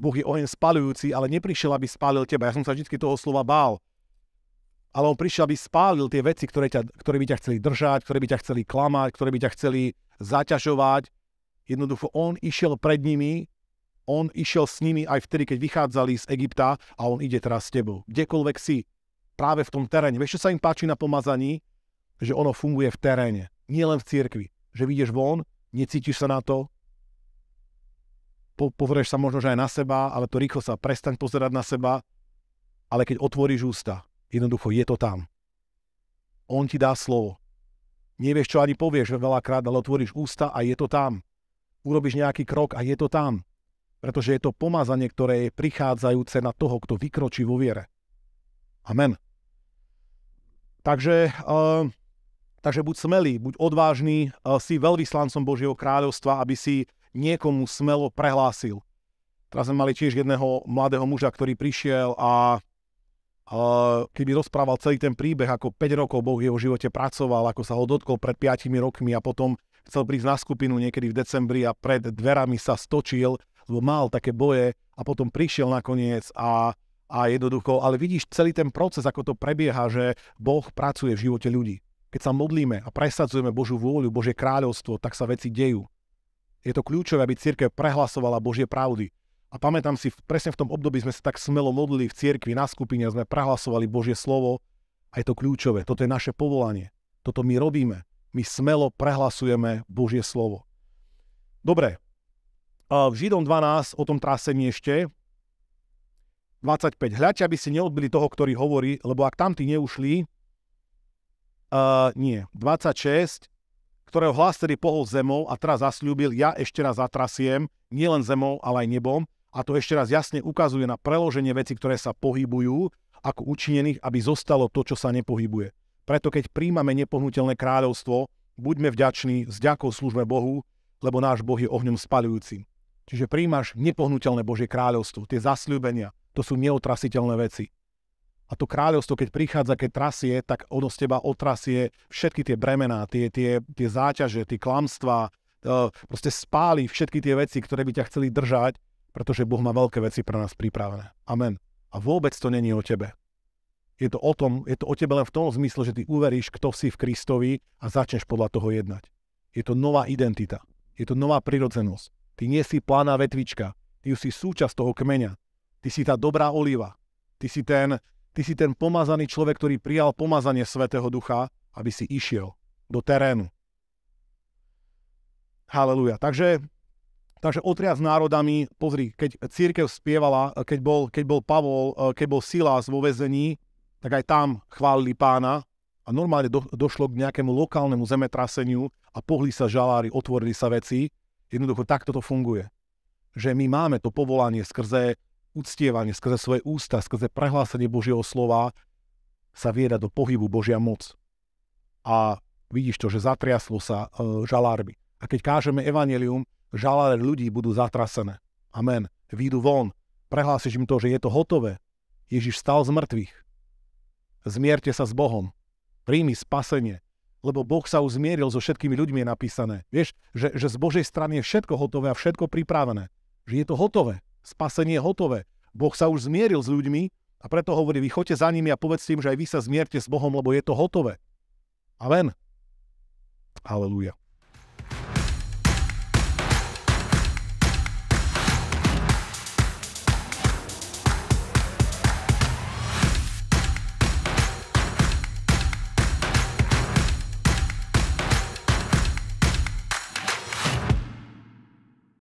Boh je oheň spalujúci, ale neprišiel, aby spálil teba. Ja som sa vždy toho slova bál. Ale on prišiel, aby spálil tie veci, ktoré, ťa, ktoré by ťa chceli držať, ktoré by ťa chceli klamať, ktoré by ťa chceli zaťažovať. Jednoducho on išiel pred nimi on išiel s nimi aj vtedy, keď vychádzali z Egypta a on ide teraz s tebou. Kdekoľvek si, práve v tom teréne. Vieš, čo sa im páči na pomazaní? Že ono funguje v teréne, nie len v cirkvi. Že vidieš von, necítiš sa na to, po- pozrieš sa možno, že aj na seba, ale to rýchlo sa prestaň pozerať na seba, ale keď otvoríš ústa, jednoducho je to tam. On ti dá slovo. Nevieš, čo ani povieš veľakrát, ale otvoríš ústa a je to tam. Urobíš nejaký krok a je to tam pretože je to pomazanie, ktoré je prichádzajúce na toho, kto vykročí vo viere. Amen. Takže, uh, takže buď smelý, buď odvážny, uh, si veľvyslancom Božieho kráľovstva, aby si niekomu smelo prehlásil. Teraz sme mali tiež jedného mladého muža, ktorý prišiel a uh, keby rozprával celý ten príbeh, ako 5 rokov Boh v jeho živote pracoval, ako sa ho dotkol pred 5 rokmi a potom chcel prísť na skupinu niekedy v decembri a pred dverami sa stočil mal také boje a potom prišiel nakoniec a, a jednoducho, ale vidíš celý ten proces, ako to prebieha, že Boh pracuje v živote ľudí. Keď sa modlíme a presadzujeme Božiu vôľu, Božie kráľovstvo, tak sa veci dejú. Je to kľúčové, aby církev prehlasovala Božie pravdy. A pamätám si, presne v tom období sme sa tak smelo modlili v cirkvi, na skupine, sme prehlasovali Božie slovo a je to kľúčové. Toto je naše povolanie. Toto my robíme. My smelo prehlasujeme Božie slovo. Dobre, v Židom 12 o tom trasení ešte, 25. Hľaďte, aby si neodbili toho, ktorý hovorí, lebo ak tamtí neušli, uh, nie, 26, ktorého hlas tedy pohol zemou a teraz zasľúbil, ja ešte raz zatrasiem, nielen zemou, ale aj nebom, a to ešte raz jasne ukazuje na preloženie veci, ktoré sa pohybujú, ako učinených, aby zostalo to, čo sa nepohybuje. Preto keď príjmame nepohnutelné kráľovstvo, buďme vďační s ďakou službe Bohu, lebo náš Boh je ohňom spalujúcim. Čiže príjmaš nepohnutelné Božie kráľovstvo, tie zasľúbenia, to sú neotrasiteľné veci. A to kráľovstvo, keď prichádza, keď trasie, tak ono z teba otrasie všetky tie bremená, tie, tie, tie záťaže, tie klamstvá, e, proste spáli všetky tie veci, ktoré by ťa chceli držať, pretože Boh má veľké veci pre nás pripravené. Amen. A vôbec to není o tebe. Je to o tom, je to o tebe len v tom zmysle, že ty uveríš, kto si v Kristovi a začneš podľa toho jednať. Je to nová identita. Je to nová prirodzenosť. Ty nie si plána vetvička. Ty už si súčasť toho kmeňa. Ty si tá dobrá oliva. Ty si ten, ty si ten pomazaný človek, ktorý prijal pomazanie Svetého Ducha, aby si išiel do terénu. Haleluja. Takže, takže s národami, pozri, keď církev spievala, keď bol, keď bol Pavol, keď bol Silás vo vezení, tak aj tam chválili pána a normálne do, došlo k nejakému lokálnemu zemetraseniu a pohli sa žalári, otvorili sa veci Jednoducho takto to funguje. Že my máme to povolanie skrze uctievanie, skrze svoje ústa, skrze prehlásenie Božieho slova sa vieda do pohybu Božia moc. A vidíš to, že zatriaslo sa e, žalárby. A keď kážeme evanelium, žaláre ľudí budú zatrasené. Amen. Výjdu von. Prehlásiš im to, že je to hotové. Ježiš stal z mŕtvych. Zmierte sa s Bohom. Príjmi spasenie lebo Boh sa už zmieril so všetkými ľuďmi, je napísané. Vieš, že, že z Božej strany je všetko hotové a všetko pripravené. Že je to hotové. Spasenie je hotové. Boh sa už zmieril s ľuďmi a preto hovorí, vy choďte za nimi a povedzte im, že aj vy sa zmierte s Bohom, lebo je to hotové. Amen. Halelujá.